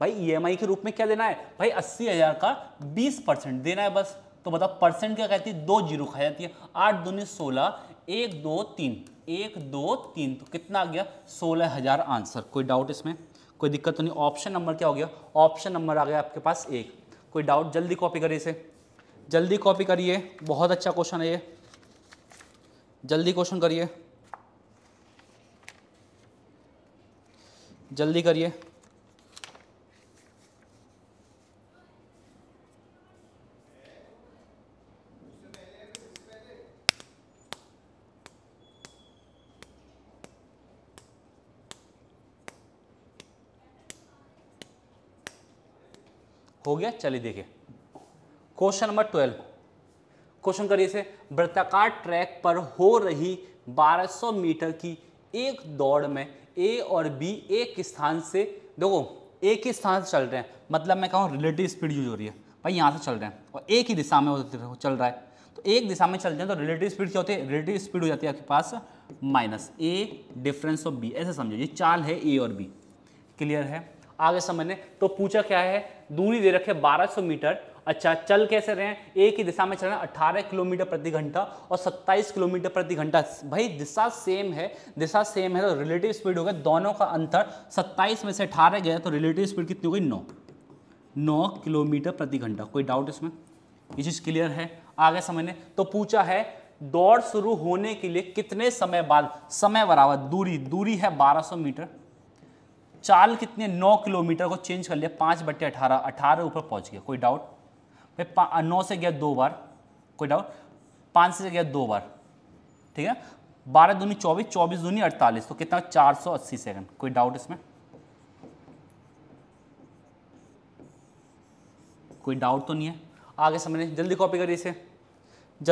भाई ई e के रूप में क्या देना है भाई अस्सी हज़ार का बीस परसेंट देना है बस तो बताओ परसेंट क्या कहती है दो जीरो खा जाती है आठ दूनी सोलह एक दो तीन एक दो तीन तो कितना आ गया सोलह हज़ार आंसर कोई डाउट इसमें कोई दिक्कत तो नहीं ऑप्शन नंबर क्या हो गया ऑप्शन नंबर आ गया आपके पास एक कोई डाउट जल्दी कॉपी करिए इसे जल्दी कॉपी करिए बहुत अच्छा क्वेश्चन है ये जल्दी क्वेश्चन करिए जल्दी करिए गया चलिए देखिए क्वेश्चन नंबर ट्वेल्व क्वेश्चन करिए इसे वृत्ताकार ट्रैक पर हो रही 1200 मीटर की एक दौड़ में ए और बी एक स्थान से देखो एक ही स्थान से चल रहे हैं मतलब मैं कहूँ रिलेटिव स्पीड यूज हो रही है भाई यहाँ से चल रहे हैं और एक ही दिशा में चल रहा है तो एक दिशा में चलते हैं तो रिलेटिव स्पीड क्या होती है रिलेटिव स्पीड हो जाती है आपके पास minus A difference of B ऐसे समझो ये चाल है ए और बी क्लियर है आगे समझने तो पूछा क्या है दूरी दे रखे 1200 मीटर अच्छा चल कैसे रहे हैं एक ही दिशा में चल रहे हैं अट्ठारह किलोमीटर प्रति घंटा और 27 किलोमीटर प्रति घंटा भाई दिशा सेम है दिशा सेम है तो रिलेटिव स्पीड हो गया दोनों का अंतर 27 में से 18 गया तो रिलेटिव स्पीड कितनी हो गई नौ नौ किलोमीटर प्रति घंटा कोई डाउट इसमें ये चीज़ क्लियर है आगे समझने तो पूछा है दौड़ शुरू होने के लिए कितने समय बाद समय बराबर दूरी दूरी है 1200 मीटर चाल कितने नौ किलोमीटर को चेंज कर लिया पाँच बट्टे अठारह अठारह ऊपर पहुंच गया कोई डाउट भाई नौ से गया दो बार कोई डाउट पाँच से गया दो बार ठीक है बारह दूनी चौबीस चौबीस दूनी अड़तालीस तो कितना चार सौ अस्सी सेकेंड कोई डाउट इसमें कोई डाउट तो नहीं है आगे समझ जल्दी कॉपी करिए इसे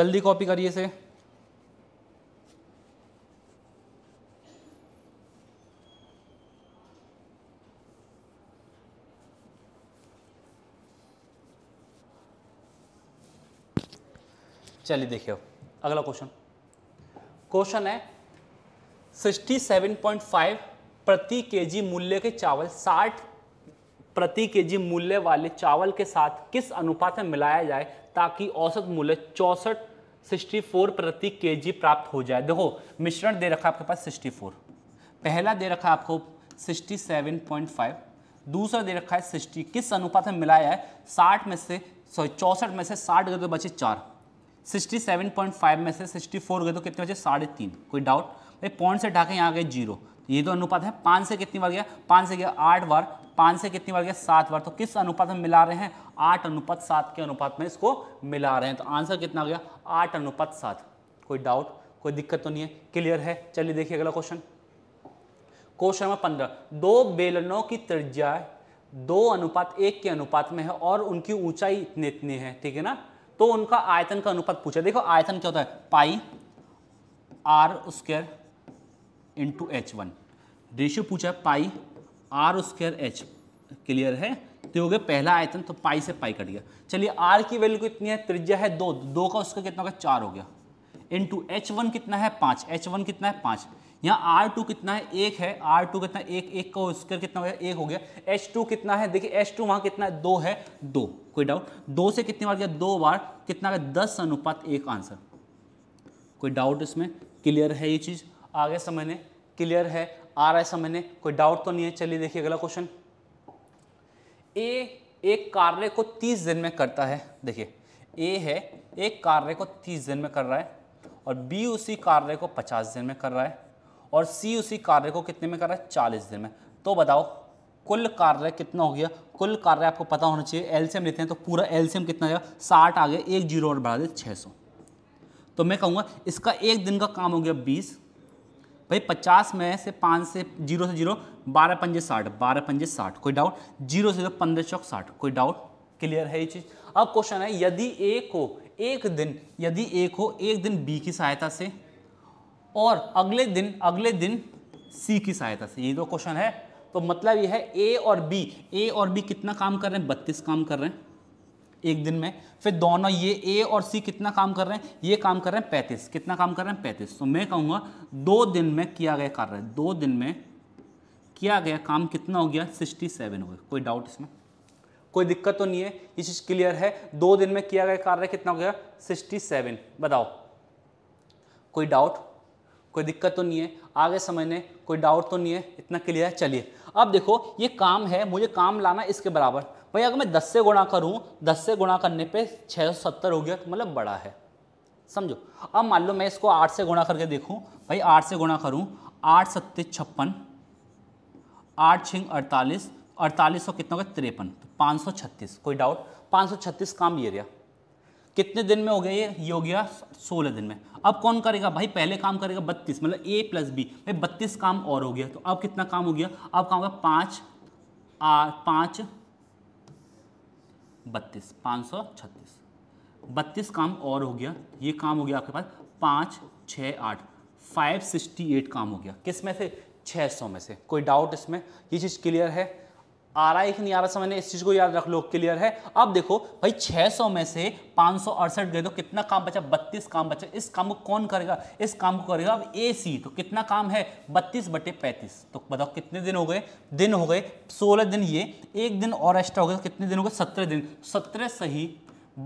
जल्दी कॉपी करिए इसे चलिए देखिए अगला क्वेश्चन क्वेश्चन है 67.5 प्रति केजी मूल्य के चावल 60 प्रति केजी मूल्य वाले चावल के साथ किस अनुपात में मिलाया जाए ताकि औसत मूल्य चौसठ 64 प्रति केजी प्राप्त हो जाए देखो मिश्रण दे रखा है आपके पास 64 पहला दे रखा है आपको 67.5 दूसरा दे रखा है 60 किस अनुपात में मिलाया है 60 में से सॉरी चौंसठ में से 60 गए तो बचे चार 67.5 में से 64 गए तो कितने बचे साढ़े तीन कोई डाउट भाई पॉइंट से ढाके यहाँ गए जीरो तो ये तो अनुपात है पाँच से कितनी बार गया पाँच से गया आठ बार पाँच से कितनी बार गया सात बार तो किस अनुपात में मिला रहे हैं आठ अनुपात सात के अनुपात में इसको मिला रहे हैं तो आंसर कितना गया आठ अनुपात सात कोई डाउट कोई दिक्कत तो नहीं है क्लियर है चलिए देखिए अगला क्वेश्चन क्वेश्चन नंबर पंद्रह दो बेलनों की त्रिज्या दो अनुपात एक के अनुपात में है और उनकी ऊंचाई इतनी इतनी है ठीक है ना तो उनका आयतन का अनुपात पूछा देखो आयतन क्या होता है pi R square into H one ratio पूछा pi R square H clear है तो हो गया पहला आयतन तो पाई से पाई कट गया चलिए आर की वैल्यू कितनी है त्रिज्या है दो दो का उसका कितना होगा चार हो गया इंटू एच वन कितना है पाँच एच वन कितना है पाँच यहाँ आर टू कितना है एक है आर टू कितना एक एक का स्क्वायर कितना हो गया एक हो गया एच टू कितना है देखिए एच टू वहाँ कितना है दो है दो कोई डाउट दो से कितनी बार गया दो बार कितना गया दस अनुपात एक आंसर कोई डाउट इसमें क्लियर है ये चीज़ आगे समझने क्लियर है आ रहा है समझने कोई डाउट तो नहीं है चलिए देखिए अगला क्वेश्चन ए एक कार्य को तीस दिन में करता है देखिए ए है एक कार्य को तीस दिन में कर रहा है और बी उसी कार्य को पचास दिन में कर रहा है और सी उसी कार्य को कितने में कर रहा है चालीस दिन में तो बताओ कुल कार्य कितना हो गया कुल कार्य आपको पता होना चाहिए एलसीएम लेते हैं तो पूरा एलसीएम कितना गया साठ आ गया एक जीरो और बढ़ा दे छः सौ तो मैं कहूँगा इसका एक दिन का काम हो गया बीस भाई पचास में से पाँच से जीरो से जीरो बारह पंजे साठ बारह पंजे साठ कोई डाउट जीरो से जीरो पंद्रह चौक साठ कोई डाउट क्लियर है ये चीज़ अब क्वेश्चन है यदि ए को एक दिन यदि ए को एक दिन बी की सहायता से और अगले दिन अगले दिन सी की सहायता से ये दो क्वेश्चन है तो मतलब ये है ए और बी ए और बी कितना काम कर रहे हैं बत्तीस काम कर रहे हैं एक दिन में फिर दोनों ये ए और सी कितना काम कर रहे हैं ये काम कर रहे हैं पैंतीस कितना काम कर रहे हैं पैंतीस तो मैं कहूँगा दो दिन में किया गया कार्य दो दिन में किया गया काम कितना हो गया सिक्सटी सेवन हो गया कोई डाउट इसमें कोई दिक्कत तो नहीं है ये चीज़ क्लियर है दो दिन में किया गया कार्य कितना हो गया सिक्सटी सेवन बताओ कोई डाउट कोई दिक्कत तो नहीं है आगे समझने कोई डाउट तो नहीं है इतना क्लियर है चलिए अब देखो ये काम है मुझे काम लाना इसके बराबर भाई अगर मैं दस से गुणा करूँ दस से गुणा करने पे छः सौ सत्तर हो गया तो मतलब बड़ा है समझो अब मान लो मैं इसको आठ से गुणा करके देखूँ भाई आठ से गुणा करूँ आठ सत्ते छप्पन आठ छिंग अड़तालीस अड़तालीस सौ कितना हो गया तिरपन तो पाँच सौ छत्तीस कोई डाउट पाँच सौ छत्तीस काम ये रहा कितने दिन में हो गया ये ये हो गया सोलह दिन में अब कौन करेगा भाई पहले काम करेगा बत्तीस मतलब ए प्लस बी भाई बत्तीस काम और हो गया तो अब कितना काम हो गया अब काम होगा पाँच पाँच बत्तीस पाँच सौ छत्तीस बत्तीस काम और हो गया ये काम हो गया आपके पास पाँच छः आठ फाइव सिक्सटी एट काम हो गया किस में से छः सौ में से कोई डाउट इसमें ये चीज़ क्लियर है आ रहा है कि नहीं आ रहा समझ इस चीज़ को याद रख लो क्लियर है अब देखो भाई 600 में से पाँच गए तो कितना काम बचा 32 काम बचा इस काम को कौन करेगा इस काम को करेगा अब ए सी तो कितना काम है 32 बटे पैंतीस तो बताओ कितने दिन हो गए दिन हो गए 16 दिन ये एक दिन और एक्स्ट्रा हो गया तो कितने दिन हो गए सत्रह दिन सत्रह सही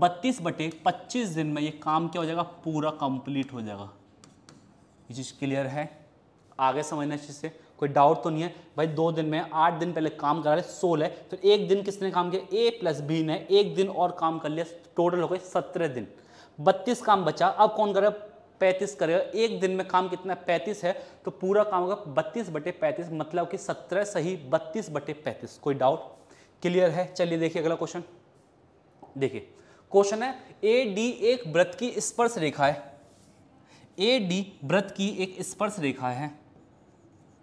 बत्तीस बटे पच्चीस दिन में ये काम क्या हो जाएगा पूरा कंप्लीट हो जाएगा ये चीज़ क्लियर है आगे समझना चीज़ से कोई डाउट तो नहीं है भाई दो दिन में आठ दिन पहले काम करा रहे सोलह तो एक दिन किसने काम किया ए प्लस बी ने एक दिन और काम कर लिया टोटल हो गए सत्रह दिन बत्तीस काम बचा अब कौन करेगा पैंतीस करेगा एक दिन में काम कितना पैंतीस है तो पूरा काम होगा बत्तीस बटे पैंतीस मतलब कि सत्रह सही बत्तीस बटे पैंतीस कोई डाउट क्लियर है चलिए देखिए अगला क्वेश्चन देखिए क्वेश्चन है ए डी एक व्रत की स्पर्श रेखा है ए डी व्रत की एक स्पर्श रेखा है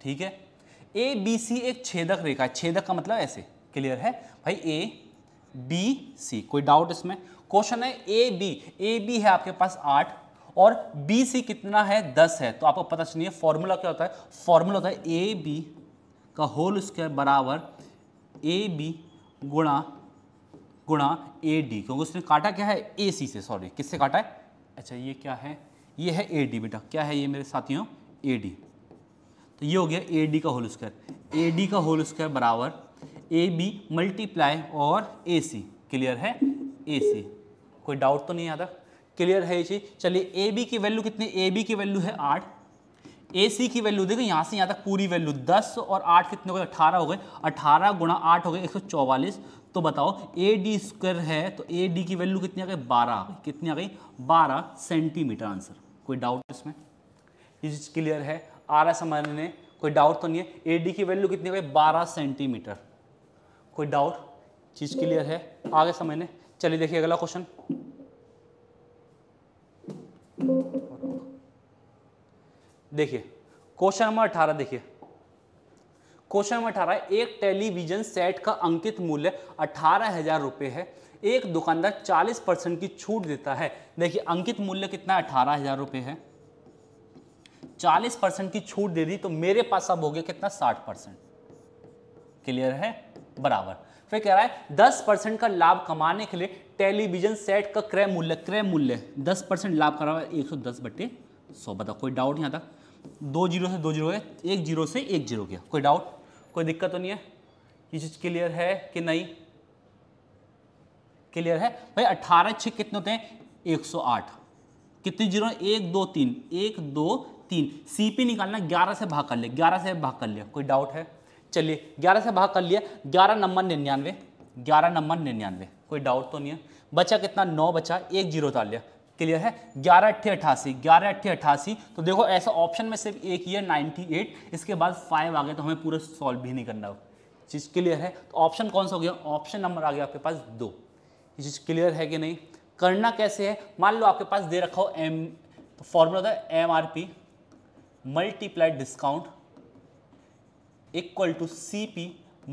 ठीक है ए बी सी एक छेदक रेखा है छेदक का मतलब ऐसे क्लियर है भाई ए बी सी कोई डाउट इसमें क्वेश्चन है ए बी ए बी है आपके पास आठ और बी सी कितना है दस है तो आपको पता चलिए फॉर्मूला क्या होता है फॉर्मूला होता है ए बी का होल स्क्वायर बराबर ए बी गुणा गुणा ए डी क्योंकि उसने काटा क्या है ए सी से सॉरी किससे काटा है अच्छा ये क्या है ये है ए डी बेटा क्या है ये मेरे साथियों ए डी तो ये हो गया ए डी का होल स्क्वायर ए डी का होल स्क्वायर बराबर ए बी मल्टीप्लाई और ए सी क्लियर है ए सी कोई डाउट तो नहीं आता क्लियर है ये चीज़ चलिए ए बी की वैल्यू कितनी ए बी की वैल्यू है आठ ए सी की वैल्यू देखो यहाँ से यहाँ तक पूरी वैल्यू दस और आठ कितने हो गए अठारह हो गए अठारह गुणा आठ हो गए एक सौ चौवालीस तो बताओ ए डी स्क्वायर है तो ए डी की वैल्यू कितनी आ गई बारह आ गई कितनी आ गई बारह सेंटीमीटर आंसर कोई डाउट इसमें ये चीज़ क्लियर है आ रहा है समझ में कोई डाउट तो नहीं है ए डी की वैल्यू कितनी हो गई बारह सेंटीमीटर कोई डाउट चीज़ क्लियर है आगे समझने चलिए देखिए अगला क्वेश्चन देखिए क्वेश्चन नंबर अठारह देखिए क्वेश्चन नंबर अठारह एक टेलीविजन सेट का अंकित मूल्य अठारह हजार रुपये है एक दुकानदार चालीस परसेंट की छूट देता है देखिए अंकित मूल्य कितना है अठारह हजार रुपये है चालीस परसेंट की छूट दे दी तो मेरे पास अब हो गया कितना साठ परसेंट क्लियर है बराबर फिर कह रहा है दस परसेंट का लाभ कमाने के लिए टेलीविजन सेट का क्रय मूल्य क्रय मूल्य दस परसेंट लाभ करा हुआ है एक सौ दस बटे सौ बता कोई डाउट यहाँ तक दो जीरो से दो जीरो गया एक जीरो से एक जीरो गया कोई डाउट कोई दिक्कत तो नहीं है ये चीज़ क्लियर है कि नहीं क्लियर है भाई अठारह छः कितने होते हैं एक सौ आठ कितने जीरो एक दो तीन एक दो तीन सी पी निकालना ग्यारह से भाग कर लिया ग्यारह से भाग कर लिया कोई डाउट है चलिए ग्यारह से भाग कर लिया ग्यारह नंबर निन्यानवे ग्यारह नंबर निन्यानवे कोई डाउट तो नहीं है बचा कितना नौ बचा एक जीरो डाल लिया क्लियर है ग्यारह अट्ठे अट्ठासी ग्यारह अट्ठे अट्ठासी तो देखो ऐसा ऑप्शन में सिर्फ एक ही है नाइन्टी एट इसके बाद फाइव आ गया तो हमें पूरा सॉल्व भी नहीं करना चीज़ क्लियर है तो ऑप्शन कौन सा हो गया ऑप्शन नंबर आ गया आपके पास दो ये चीज़ क्लियर है कि नहीं करना कैसे है मान लो आपके पास दे रखा हो एम तो फॉर्मूला था M R P multiply discount equal to C P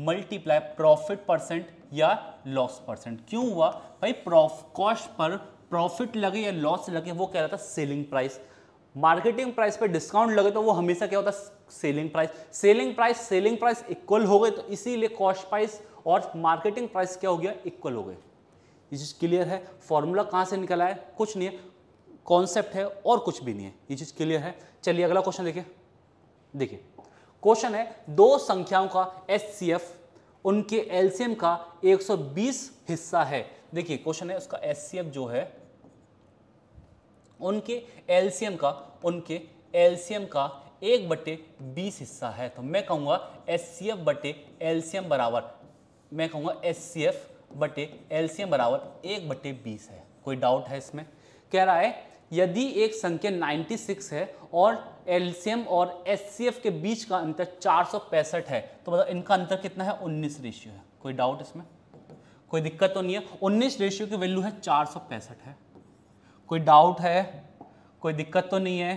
multiply profit percent या लॉस परसेंट क्यों हुआ भाई प्रॉफ कॉस्ट पर प्रॉफिट लगे या लॉस लगे वो कह रहा था सेलिंग प्राइस मार्केटिंग प्राइस पर डिस्काउंट लगे तो वो हमेशा क्या होता है selling price selling price selling price equal हो गए तो इसीलिए कॉस्ट प्राइस और मार्केटिंग प्राइस क्या हो गया इक्वल हो गए क्लियर है फॉर्मूला कहाँ से निकला है कुछ नहीं है कॉन्सेप्ट है और कुछ भी नहीं है ये चीज़ क्लियर है चलिए अगला क्वेश्चन देखिए देखिए क्वेश्चन है दो संख्याओं का एस उनके एलसीएम का 120 हिस्सा है देखिए क्वेश्चन है उसका एस जो है उनके एलसीएम का उनके एलसीएम का एक बटे बीस हिस्सा है तो मैं कहूंगा एस सी एफ बटे एलसीएम बराबर मैं कहूंगा एस सी एफ बटे एलसीएम बराबर एक बटे बीस है कोई डाउट है इसमें कह रहा है यदि एक संख्या 96 है और एलसीएम और एस के बीच का अंतर चार है तो मतलब इनका अंतर कितना है 19 रेशियो है कोई डाउट इसमें कोई दिक्कत तो नहीं है 19 रेशियो की वैल्यू है चार है कोई डाउट है कोई दिक्कत तो नहीं है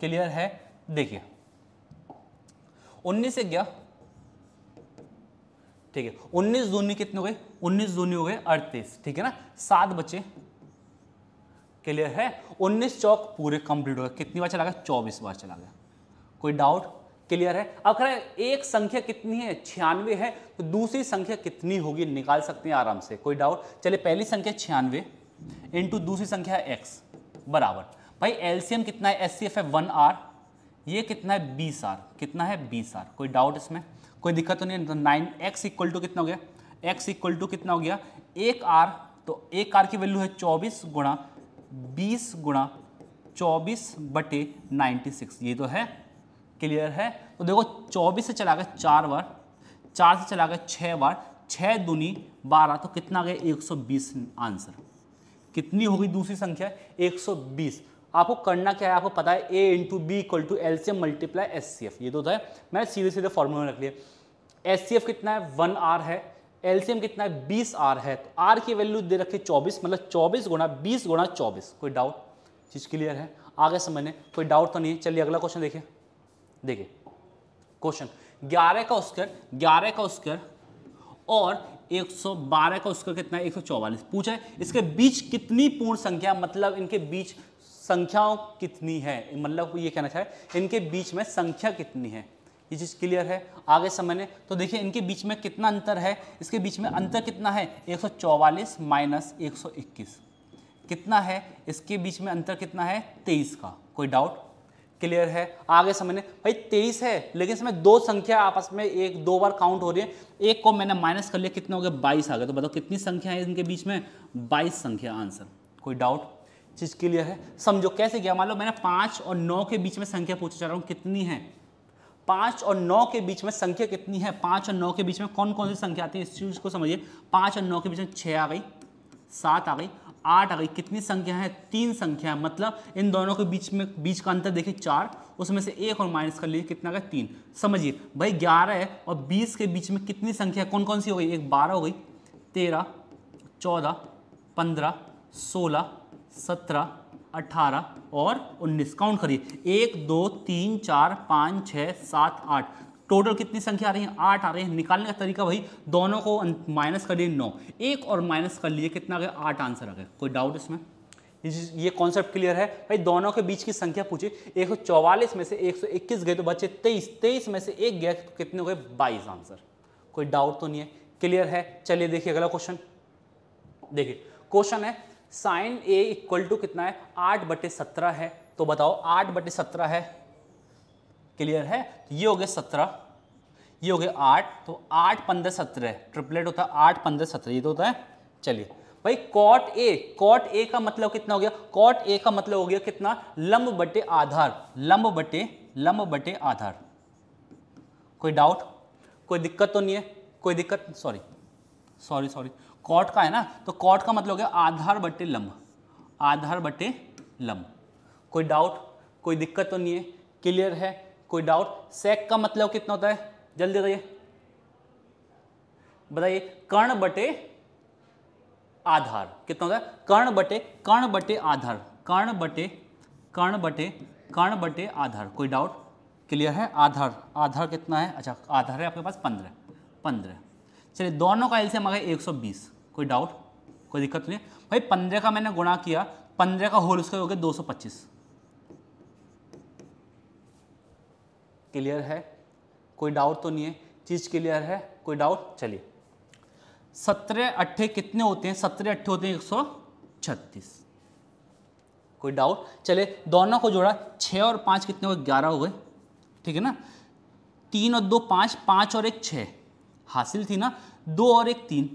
क्लियर है देखिए उन्नीस से गया ठीक है 19 दूनी कितने हो गए 19 दूनी हो गए 38 ठीक है ना सात बचे क्लियर है 19 चौक पूरे कंप्लीट हो गए कितनी बार चला गया 24 बार चला गया कोई डाउट क्लियर है अगर एक संख्या कितनी है छियानवे है तो दूसरी संख्या कितनी होगी निकाल सकते हैं आराम से कोई डाउट चले पहली संख्या छियानवे इंटू दूसरी संख्या है एक्स बराबर भाई एलसीएम कितना है एस सी एफ है वन आर ये कितना है बीस आर कितना है बीस आर कोई डाउट इसमें कोई दिक्कत तो नहीं नाइन एक्स इक्वल टू कितना हो गया एक्स इक्वल टू कितना हो गया एक आर तो एक आर की वैल्यू है चौबीस गुणा बीस गुणा चौबीस बटे नाइन्टी सिक्स ये तो है क्लियर है तो देखो चौबीस से चला गया चार बार चार से चला गया छः बार छः दूनी बारह तो कितना गया एक सौ बीस आंसर कितनी होगी दूसरी संख्या एक सौ बीस आपको करना क्या है आपको पता है A into B equal to L C M multiply S C F ये तो होता है मैंने सीधे सीधे फॉर्मूला रख लिया एस सी एफ कितना है वन आर है एलसीएम कितना है बीस आर है तो आर की वैल्यू दे रखी चौबीस मतलब चौबीस गुणा बीस गुणा चौबीस कोई डाउट चीज़ क्लियर है आगे समझने कोई डाउट तो नहीं है चलिए अगला क्वेश्चन देखिए देखिए क्वेश्चन ग्यारह का उसकर ग्यारह का उसकर और 112 का उसका कितना है एक पूछा है इसके बीच कितनी पूर्ण संख्या मतलब इनके बीच संख्याओं कितनी है मतलब ये कहना चाहे इनके बीच में संख्या कितनी है ये चीज़ क्लियर है आगे समझने तो देखिए इनके बीच में कितना अंतर है इसके बीच में अंतर कितना है एक माइनस एक कितना है इसके बीच में अंतर कितना है तेईस का कोई डाउट क्लियर है आगे समझने भाई तेईस है लेकिन इसमें दो संख्या आपस में एक दो बार काउंट हो रही है एक को मैंने माइनस कर लिया कितना हो गया बाईस आ गया तो बताओ कितनी संख्या है इनके बीच में बाईस संख्या आंसर कोई डाउट चीज़ क्लियर है समझो कैसे गया मान लो मैंने पाँच और नौ के बीच में संख्या पूछना चाह रहा हूँ कितनी है पाँच और नौ के बीच में संख्या कितनी है पाँच और नौ के बीच में कौन कौन सी संख्या आती है इस चीज़ को समझिए पाँच और नौ के बीच में छः आ गई सात आ गई आठ आ गई कितनी संख्या है तीन संख्या है मतलब इन दोनों के बीच में बीच का अंतर देखिए चार उसमें से एक और माइनस कर लीजिए कितना का तीन समझिए भाई ग्यारह है और बीस के बीच में कितनी संख्या कौन कौन सी हो गई एक बारह हो गई तेरह चौदह पंद्रह सोलह सत्रह अट्ठारह और उन्नीस काउंट करिए एक दो तीन चार पाँच छः सात आठ टोटल कितनी संख्या आ रही है आठ आ रही है निकालने का तरीका भाई दोनों को माइनस करिए नौ एक और माइनस कर लिए कितना आ गया आठ आंसर आ गया कोई डाउट इसमें ये कॉन्सेप्ट क्लियर है भाई दोनों के बीच की संख्या पूछे एक में से 121 गए तो बचे 23 23 में से एक गया तो कितने हो गए 22 आंसर कोई डाउट तो नहीं है क्लियर है चलिए देखिए अगला क्वेश्चन देखिए क्वेश्चन है साइन ए इक्वल टू कितना है आठ बटे सत्रह है तो बताओ आठ बटे सत्रह है क्लियर है तो ये हो गया सत्रह ये हो गया आठ तो आठ पंद्रह सत्रह ट्रिपलेट होता है आठ पंद्रह सत्रह ये तो होता है चलिए भाई कॉट ए कॉट ए का मतलब कितना हो गया कॉट ए का मतलब हो गया कितना लंब बटे आधार लंब बटे लंब बटे आधार कोई डाउट कोई दिक्कत तो नहीं है कोई दिक्कत सॉरी सॉरी सॉरी कॉट का है ना तो कॉट का मतलब हो गया आधार बटे लंब आधार बटे लंब कोई डाउट कोई दिक्कत तो नहीं है क्लियर है कोई डाउट सेक का मतलब कितना होता है जल्दी बताइए बताइए कर्ण बटे आधार कितना होता है कर्ण बटे कर्ण बटे आधार कर्ण बटे कर्ण बटे कर्ण बटे आधार कोई डाउट क्लियर है आधार आधार कितना है अच्छा आधार है आपके पास पंद्रह पंद्रह चलिए दोनों का एल्सियम आ गया 120 कोई डाउट कोई दिक्कत नहीं भाई पंद्रह का मैंने गुणा किया पंद्रह का होल स्क्वायर हो गया पच्चीस क्लियर है कोई डाउट तो नहीं है चीज़ क्लियर है कोई डाउट चलिए सत्रह अट्ठे कितने होते हैं सत्रह अट्ठे होते हैं एक सौ छत्तीस कोई डाउट चले दोनों को जोड़ा छः और पाँच कितने हो गए ग्यारह हो गए ठीक है ना तीन और दो पाँच पाँच और एक छः हासिल थी ना दो और एक तीन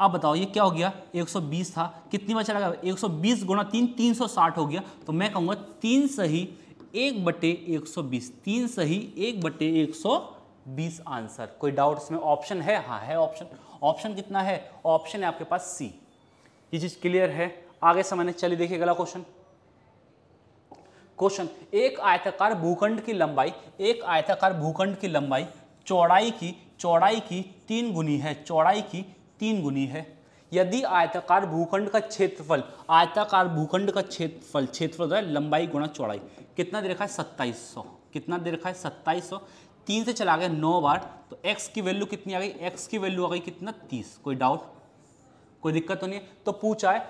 अब बताओ ये क्या हो गया 120 था कितनी बार चला गया 120 सौ बीस तीन तीन हो गया तो मैं कहूँगा तीन सही एक बटे एक तीन सही एक बटे एक आंसर कोई डाउट इसमें ऑप्शन है हाँ है ऑप्शन ऑप्शन कितना है ऑप्शन है आपके पास सी ये चीज़ क्लियर है आगे समझने चलिए देखिए अगला क्वेश्चन क्वेश्चन एक आयताकार भूखंड की लंबाई एक आयताकार भूखंड की लंबाई चौड़ाई की चौड़ाई की तीन गुनी है चौड़ाई की तीन गुनी है यदि आयताकार भूखंड का क्षेत्रफल आयताकार भूखंड का क्षेत्रफल क्षेत्रफल है लंबाई गुणा चौड़ाई कितना दे रखा है सत्ताईस सौ कितना दे रखा है सत्ताईस सौ तीन से चला गया नौ बार तो एक्स की वैल्यू कितनी आ गई एक्स की वैल्यू आ गई कितना तीस कोई डाउट कोई दिक्कत तो नहीं है तो पूछा है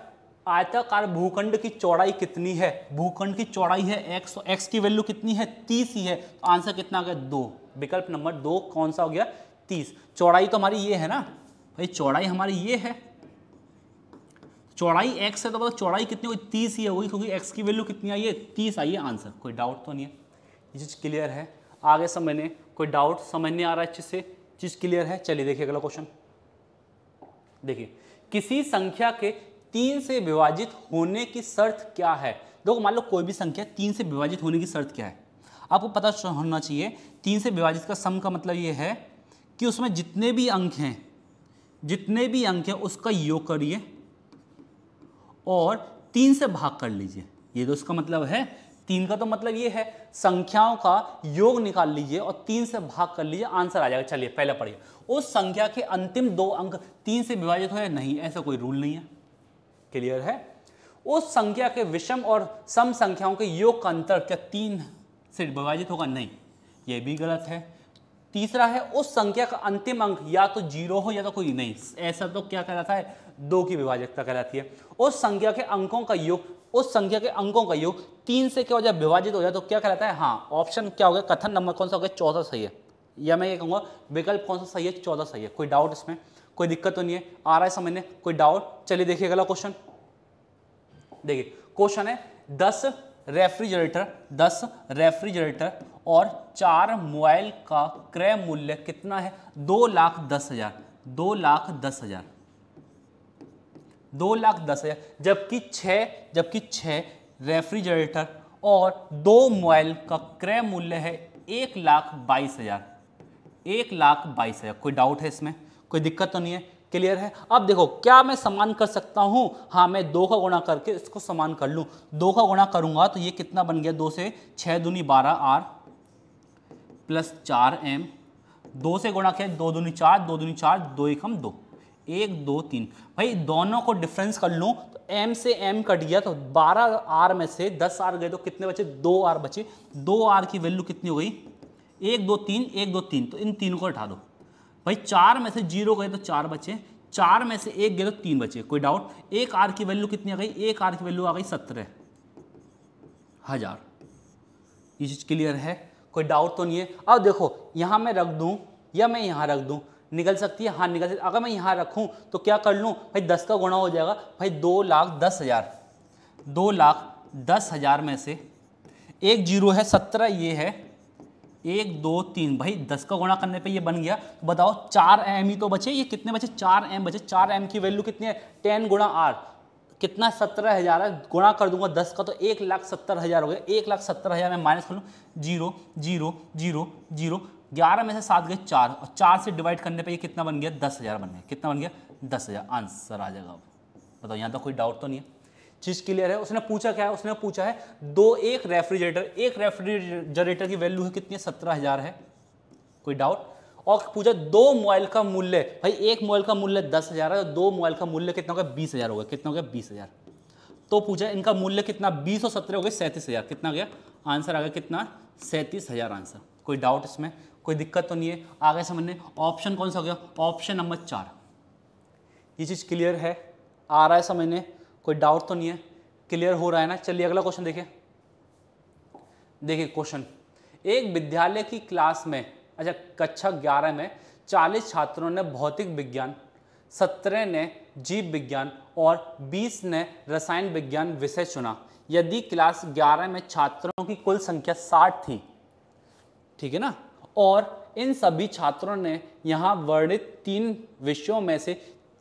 आयताकार भूखंड की चौड़ाई कितनी है भूखंड की चौड़ाई है एक्स एक्स तो की वैल्यू कितनी है तीस ही है तो आंसर कितना आ गया दो विकल्प नंबर दो कौन सा हो गया तीस चौड़ाई तो हमारी ये है ना भाई चौड़ाई हमारी ये है चौड़ाई एक्स है तो बताओ चौड़ाई कितनी हुई तीस ही होगी क्योंकि एक्स की वैल्यू कितनी आई है तीस आई है आंसर कोई डाउट तो नहीं है ये चीज़ क्लियर है आगे समझने कोई डाउट समझ नहीं आ रहा है अच्छे से चीज़ क्लियर है चलिए देखिए अगला क्वेश्चन देखिए किसी संख्या के तीन से विभाजित होने की शर्त क्या है देखो मान लो कोई भी संख्या तीन से विभाजित होने की शर्त क्या है आपको पता होना चाहिए तीन से विभाजित का सम का मतलब ये है कि उसमें जितने भी अंक हैं जितने भी अंक हैं उसका योग करिए और तीन से भाग कर लीजिए ये तो उसका मतलब है तीन का तो मतलब ये है संख्याओं का योग निकाल लीजिए और तीन से भाग कर लीजिए आंसर आ जाएगा चलिए पहला पढ़िए उस संख्या के अंतिम दो अंक तीन से विभाजित हो या नहीं ऐसा कोई रूल नहीं है क्लियर है उस संख्या के विषम और सम संख्याओं के योग का अंतर क्या तीन से विभाजित होगा नहीं ये भी गलत है तीसरा है उस संख्या का अंतिम अंक या तो जीरो हो या तो कोई नहीं ऐसा तो क्या कहलाता है दो की विभाजकता कहलाती है उस संख्या के अंकों का योग उस संख्या के अंकों का योग तीन से क्या हो जाए विभाजित हो जाए तो क्या कहलाता है हाँ ऑप्शन क्या हो गया कथन नंबर कौन सा हो गया चौदह सही है या मैं ये कहूँगा विकल्प कौन सा सही है चौदह सही है कोई डाउट इसमें कोई दिक्कत तो नहीं है आ रहा है समझने कोई डाउट चलिए देखिए अगला क्वेश्चन देखिए क्वेश्चन है दस रेफ्रिजरेटर दस रेफ्रिजरेटर और चार मोबाइल का क्रय मूल्य कितना है दो लाख दस हजार दो लाख दस हजार दो लाख दस हजार जबकि छ जबकि छ रेफ्रिजरेटर और दो मोबाइल का क्रय मूल्य है एक लाख बाईस हजार एक लाख बाईस हजार कोई डाउट है इसमें कोई दिक्कत तो नहीं है क्लियर है अब देखो क्या मैं समान कर सकता हूं हाँ मैं दो का गुणा करके इसको समान कर लू दो का गुणा करूंगा तो ये कितना बन गया दो से छह दूनी बारह आर प्लस चार एम दो से गुणा किया दो दूनी चार दो दूनी चार दो एक हम दो एक दो तीन भाई दोनों को डिफरेंस कर लूँ तो एम से एम कट गया तो बारह आर में से दस आर गए तो कितने बचे दो आर बचे दो आर की वैल्यू कितनी हो गई एक दो तीन एक दो तीन तो इन तीनों को हटा दो भाई चार में से जीरो गए तो चार बचे चार में से एक गए तो तीन बचे कोई डाउट एक आर की वैल्यू कितनी आ गई एक आर की वैल्यू आ गई सत्रह हजार ये चीज़ क्लियर है कोई डाउट तो नहीं है अब देखो यहाँ मैं रख दूँ या मैं यहाँ रख दूँ निकल सकती है हाँ निकल सकती अगर मैं यहाँ रखूँ तो क्या कर लूँ भाई दस का गुणा हो जाएगा भाई दो लाख दस हज़ार दो लाख दस हज़ार में से एक जीरो है सत्रह ये है एक दो तीन भाई दस का गुणा करने पे ये बन गया तो बताओ चार एम ही तो बचे ये कितने बचे चार एम बचे चार एम की वैल्यू कितनी है टेन गुणा आर कितना सत्रह हज़ार है गुणा कर दूंगा दस का तो एक लाख सत्तर हज़ार हो गया एक लाख सत्तर हज़ार में माइनस कर लूँ जीरो जीरो जीरो जीरो ग्यारह में से सात गए चार और चार से डिवाइड करने पे ये कितना बन गया दस हज़ार बन गया कितना बन गया दस हज़ार आंसर आ जाएगा अब बताओ यहाँ तक तो कोई डाउट तो नहीं है चीज़ क्लियर है उसने पूछा क्या है उसने पूछा है दो एक रेफ्रिजरेटर एक रेफ्रिजरेटर की वैल्यू है कितनी सत्रह हज़ार है कोई डाउट और पूछा दो मोबाइल का मूल्य भाई एक मोबाइल का मूल्य दस हज़ार है और दो मोबाइल का मूल्य कितना हो गया बीस हज़ार हो गया कितना हो गया बीस हज़ार तो पूछा इनका मूल्य कितना बीस और सत्रह हो गया सैंतीस हज़ार कितना गया आंसर आ गया कितना सैंतीस हज़ार आंसर कोई डाउट इसमें कोई दिक्कत तो नहीं है आगे समझने ऑप्शन कौन सा हो गया ऑप्शन नंबर चार ये चीज़ क्लियर है आ रहा है समझने कोई डाउट तो नहीं है क्लियर हो रहा है ना चलिए अगला क्वेश्चन देखिए देखिए क्वेश्चन एक विद्यालय की क्लास में अच्छा कक्षा ग्यारह में चालीस छात्रों ने भौतिक विज्ञान सत्रह ने जीव विज्ञान और बीस ने रसायन विज्ञान विषय चुना यदि क्लास ग्यारह में छात्रों की कुल संख्या साठ थी ठीक है ना और इन सभी छात्रों ने यहाँ वर्णित तीन विषयों में से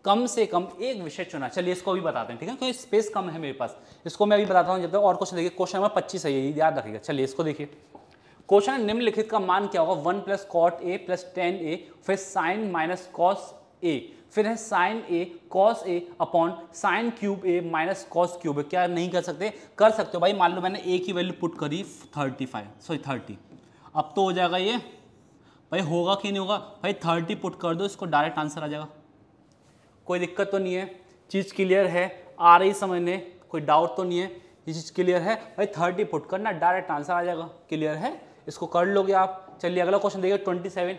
कम से कम एक विषय चुना चलिए इसको भी बताते हैं ठीक है क्योंकि स्पेस कम है मेरे पास इसको मैं अभी बताता हूँ जब तक और क्वेश्चन देखिए क्वेश्चन नंबर पच्चीस है याद रखिएगा चलिए इसको देखिए क्वेश्चन है निम्नलिखित का मान क्या होगा one plus cot A plus tan A फिर साइन माइनस कॉस ए फिर है sine A cos A upon sine cube A minus cos cube क्या नहीं कर सकते कर सकते हो भाई मान लो मैंने ए की वैल्यू पुट करी थर्टी फाइव सॉरी थर्टी अब तो हो जाएगा ये भाई होगा कि नहीं होगा भाई थर्टी पुट कर दो इसको डायरेक्ट आंसर आ जाएगा कोई दिक्कत तो नहीं है चीज़ क्लियर है आ रही समझ में कोई डाउट तो नहीं है ये चीज़ क्लियर है भाई थर्टी पुट करना डायरेक्ट आंसर आ जाएगा क्लियर है इसको कर लोगे आप चलिए अगला क्वेश्चन देखिए ट्वेंटी सेवन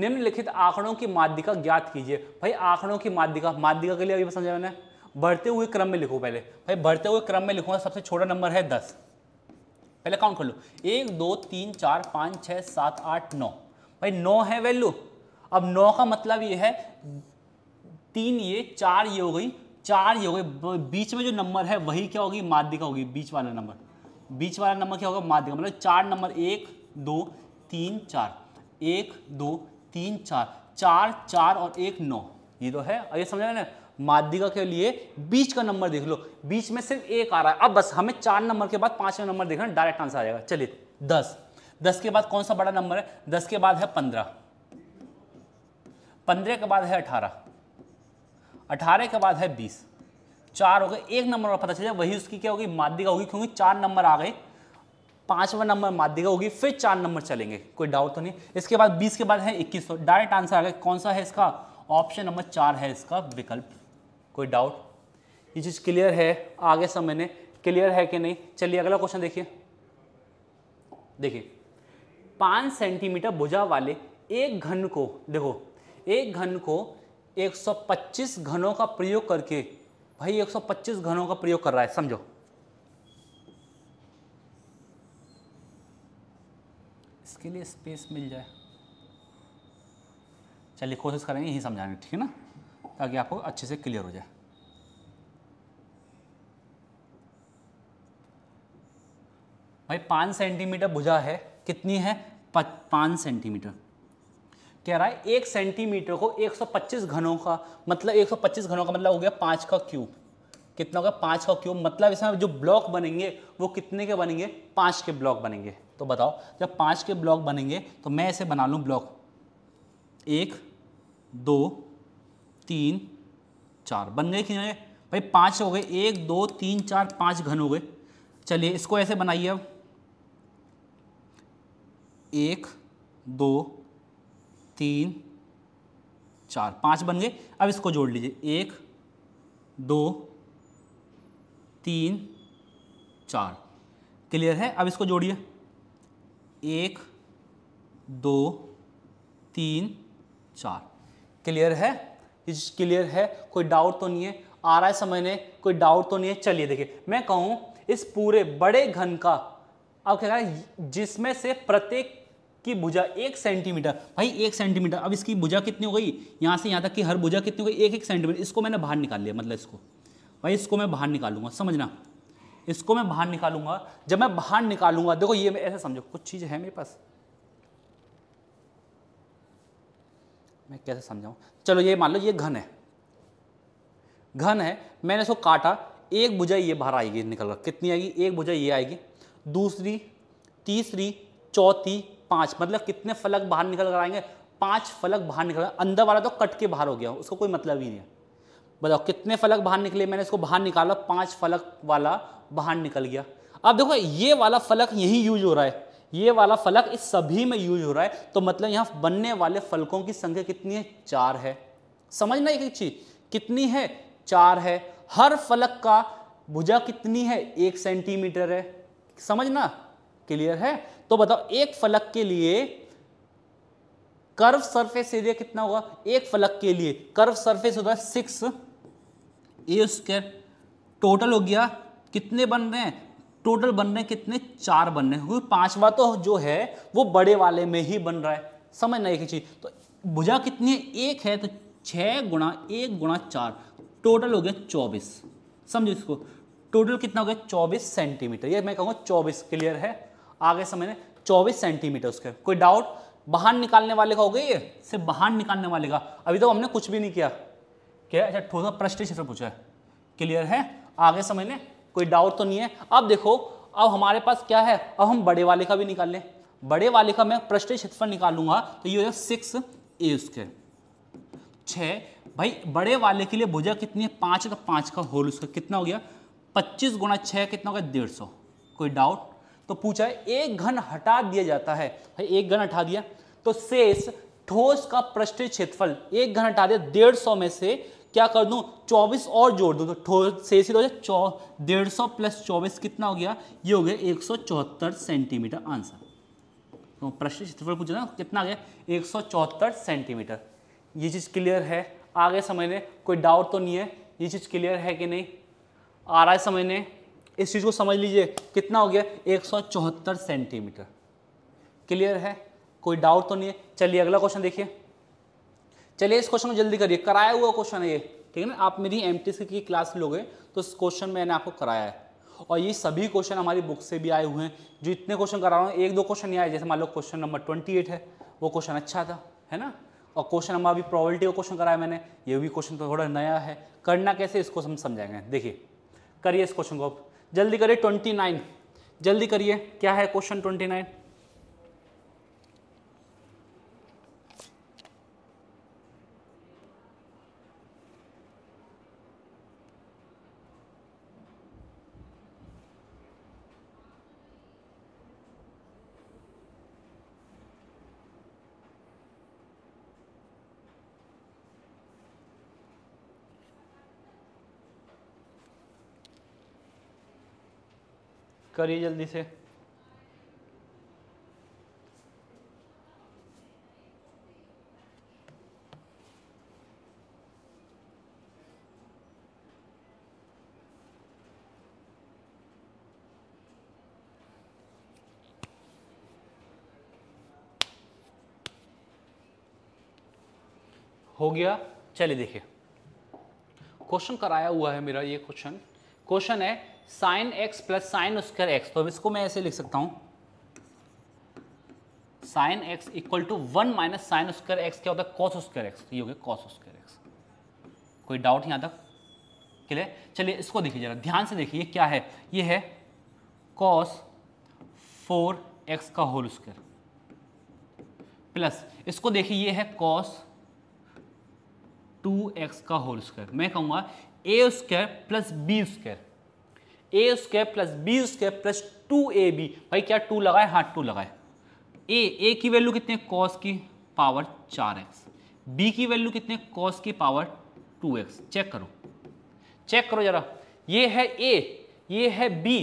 निम्नलिखित आंकड़ों की माध्यिका ज्ञात कीजिए भाई आंकड़ों की माध्यिका माध्यिका के लिए अभी समझा मैंने बढ़ते हुए क्रम में लिखो पहले भाई बढ़ते हुए क्रम में लिखूंगा सबसे छोटा नंबर है दस पहले काउंट कर लो एक दो तीन चार पाँच छः सात आठ नौ भाई नौ है वैल्यू अब नौ का मतलब ये है तीन ये चार ये हो गई चार ये हो गई बीच में जो नंबर है वही क्या होगी माध्यिका होगी बीच वाला नंबर बीच वाला नंबर क्या होगा माध्यम मतलब चार नंबर एक दो तीन चार एक दो तीन चार चार चार और एक नौ ये तो है और ये समझ ना माध्यिका के लिए बीच का नंबर देख लो बीच में सिर्फ एक आ रहा है अब बस हमें चार नंबर के बाद पांचवा नंबर देखना डायरेक्ट आंसर आ जाएगा चलिए दस दस के बाद कौन सा बड़ा नंबर है दस के बाद है पंद्रह पंद्रह के बाद है अठारह अठारह के बाद है बीस चार हो गए एक नंबर पर पता चल जाए वही उसकी क्या होगी माध्यिका होगी क्योंकि चार नंबर आ गए पांचवा नंबर माध्यिका होगी फिर चार नंबर चलेंगे कोई डाउट तो नहीं इसके बाद बीस के बाद है इक्कीस डायरेक्ट तो आंसर आ गया कौन सा है इसका ऑप्शन नंबर चार है इसका विकल्प कोई डाउट ये चीज़ क्लियर है आगे समय ने क्लियर है कि नहीं चलिए अगला क्वेश्चन देखिए देखिए पाँच सेंटीमीटर भुजा वाले एक घन को देखो एक घन को 125 घनों का प्रयोग करके भाई 125 घनों का प्रयोग कर रहा है समझो इसके लिए स्पेस मिल जाए चलिए कोशिश करेंगे यही समझाने ठीक है ना ताकि आपको अच्छे से क्लियर हो जाए भाई पाँच सेंटीमीटर भुजा है कितनी है पाँच सेंटीमीटर कह रहा है एक सेंटीमीटर को 125 घनों का मतलब 125 घनों का मतलब हो गया पाँच का क्यूब कितना होगा पाँच का क्यूब मतलब इसमें जो ब्लॉक बनेंगे वो कितने के बनेंगे पाँच के ब्लॉक बनेंगे तो बताओ जब पाँच के ब्लॉक बनेंगे तो मैं ऐसे बना लूँ ब्लॉक एक दो तीन चार बन गए कितने भाई पाँच हो गए एक दो तीन चार पाँच घन हो गए चलिए इसको ऐसे बनाइए अब एक दो तीन चार पांच बन गए अब इसको जोड़ लीजिए एक दो तीन चार क्लियर है अब इसको जोड़िए एक दो तीन चार क्लियर है क्लियर है कोई डाउट तो नहीं है आ रहा है समय ने कोई डाउट तो नहीं है चलिए देखिए मैं कहूँ इस पूरे बड़े घन का अब कह रहा है जिसमें से प्रत्येक की भुजा एक सेंटीमीटर भाई एक सेंटीमीटर अब इसकी भुजा कितनी हो गई यहाँ से यहाँ तक कि हर भुजा कितनी हो गई एक एक सेंटीमीटर इसको मैंने बाहर निकाल लिया मतलब इसको भाई इसको मैं बाहर निकालूंगा समझना इसको मैं बाहर निकालूंगा जब मैं बाहर निकालूंगा देखो ये ऐसे समझो कुछ चीज़ है मेरे पास मैं कैसे समझाऊँ चलो ये मान लो ये घन है घन है मैंने इसको काटा एक भुजा ये बाहर आएगी निकल रहा कितनी आएगी एक भुजा ये आएगी दूसरी तीसरी चौथी पांच मतलब कितने फलक बाहर निकल कर आएंगे पांच फलक बाहर निकल अंदर वाला तो कट के बाहर हो गया उसको कोई मतलब ही नहीं बताओ कितने फलक बाहर निकले मैंने इसको बाहर निकाला पांच फलक वाला बाहर निकल गया अब देखो ये वाला फलक यही यूज हो रहा है ये वाला फलक इस सभी में यूज हो रहा है तो मतलब यहां बनने वाले फलकों की संख्या कितनी है चार है समझना एक चीज कितनी है चार है हर फलक का भुजा कितनी है एक सेंटीमीटर है समझना क्लियर है तो बताओ एक फलक के लिए कर्व सरफेस एरिया कितना होगा एक फलक के लिए कर्व सरफेस होता है सिक्स ए स्क्वायर टोटल हो गया कितने बन रहे हैं टोटल बन रहे हैं कितने चार बन रहे हैं पांचवा तो जो है वो बड़े वाले में ही बन रहा है समझना एक चीज तो भुजा कितनी है एक है तो छः गुणा एक गुणा चार टोटल हो गया चौबीस समझो इसको टोटल कितना हो गया चौबीस सेंटीमीटर ये मैं कहूँगा चौबीस क्लियर है आगे समय में चौबीस सेंटीमीटर उसके कोई डाउट बाहर निकालने वाले का हो गई ये सिर्फ बाहर निकालने वाले का अभी तो हमने कुछ भी नहीं किया क्या अच्छा ठोस प्रश्न क्षेत्र पूछा है क्लियर है आगे समझ लें कोई डाउट तो नहीं है अब देखो अब हमारे पास क्या है अब हम बड़े वाले का भी निकाल लें बड़े वाले का मैं प्रश्न क्षेत्रफल निकालूंगा तो ये हो जाएगा सिक्स ए उसके छ भाई बड़े वाले के लिए भुजा कितनी है पाँच का पाँच का होल उसका कितना हो गया पच्चीस गुणा छः कितना हो गया डेढ़ सौ कोई डाउट तो पूछा है एक घन हटा दिया जाता है एक घन हटा दिया तो शेष ठोस का पृष्ठ क्षेत्रफल एक घन हटा दिया डेढ़ सौ में से क्या कर दूं 24 और जोड़ दूं तो ठोस शेष ही हो जाए चौ डेढ़ सौ प्लस चौबीस कितना हो गया ये हो गया एक सौ चौहत्तर सेंटीमीटर आंसर तो प्रश्न क्षेत्रफल पूछा ना कितना आ गया एक सौ चौहत्तर सेंटीमीटर ये चीज़ क्लियर है आगे समझने कोई डाउट तो नहीं है ये चीज़ क्लियर है कि नहीं आ रहा है समझने इस चीज़ को समझ लीजिए कितना हो गया एक सेंटीमीटर क्लियर है कोई डाउट तो नहीं है चलिए अगला क्वेश्चन देखिए चलिए इस क्वेश्चन को जल्दी करिए कराया हुआ क्वेश्चन है ये ठीक है ना आप मेरी एम की क्लास लोगे तो इस क्वेश्चन मैंने आपको कराया है और ये सभी क्वेश्चन हमारी बुक से भी आए हुए हैं जो इतने क्वेश्चन करा रहा हूँ एक दो क्वेश्चन नहीं आए जैसे मान लो क्वेश्चन नंबर ट्वेंटी एट है वो क्वेश्चन अच्छा था है ना और क्वेश्चन नंबर अभी प्रोबेबिलिटी का क्वेश्चन कराया मैंने ये भी क्वेश्चन तो थोड़ा नया है करना कैसे इसको हम समझाएंगे देखिए करिए इस क्वेश्चन को अब जल्दी करिए 29 जल्दी करिए क्या है क्वेश्चन 29 करिए जल्दी से हो गया चलिए देखिए क्वेश्चन कराया हुआ है मेरा ये क्वेश्चन क्वेश्चन है sine X plus sine square X तो अब इसको मैं ऐसे लिख सकता हूँ sine X equal to one minus sine square X क्या होता है कॉस स्क्वायर एक्स ये हो गया कॉस स्क्वायर एक्स कोई डाउट यहाँ तक क्लियर चलिए इसको देखिए जरा ध्यान से देखिए क्या है ये है कॉस फोर एक्स का होल स्क्वायर प्लस इसको देखिए ये है कॉस टू एक्स का होल स्क्वायर मैं कहूँगा A square plus B square A square plus B square plus two A B भाई क्या टू लगाए हाँ टू लगाए ए ए की वैल्यू कितने कॉस की पावर चार एक्स बी की वैल्यू कितने कॉस की पावर टू एक्स चेक करो चेक करो जरा ये है ए ये है B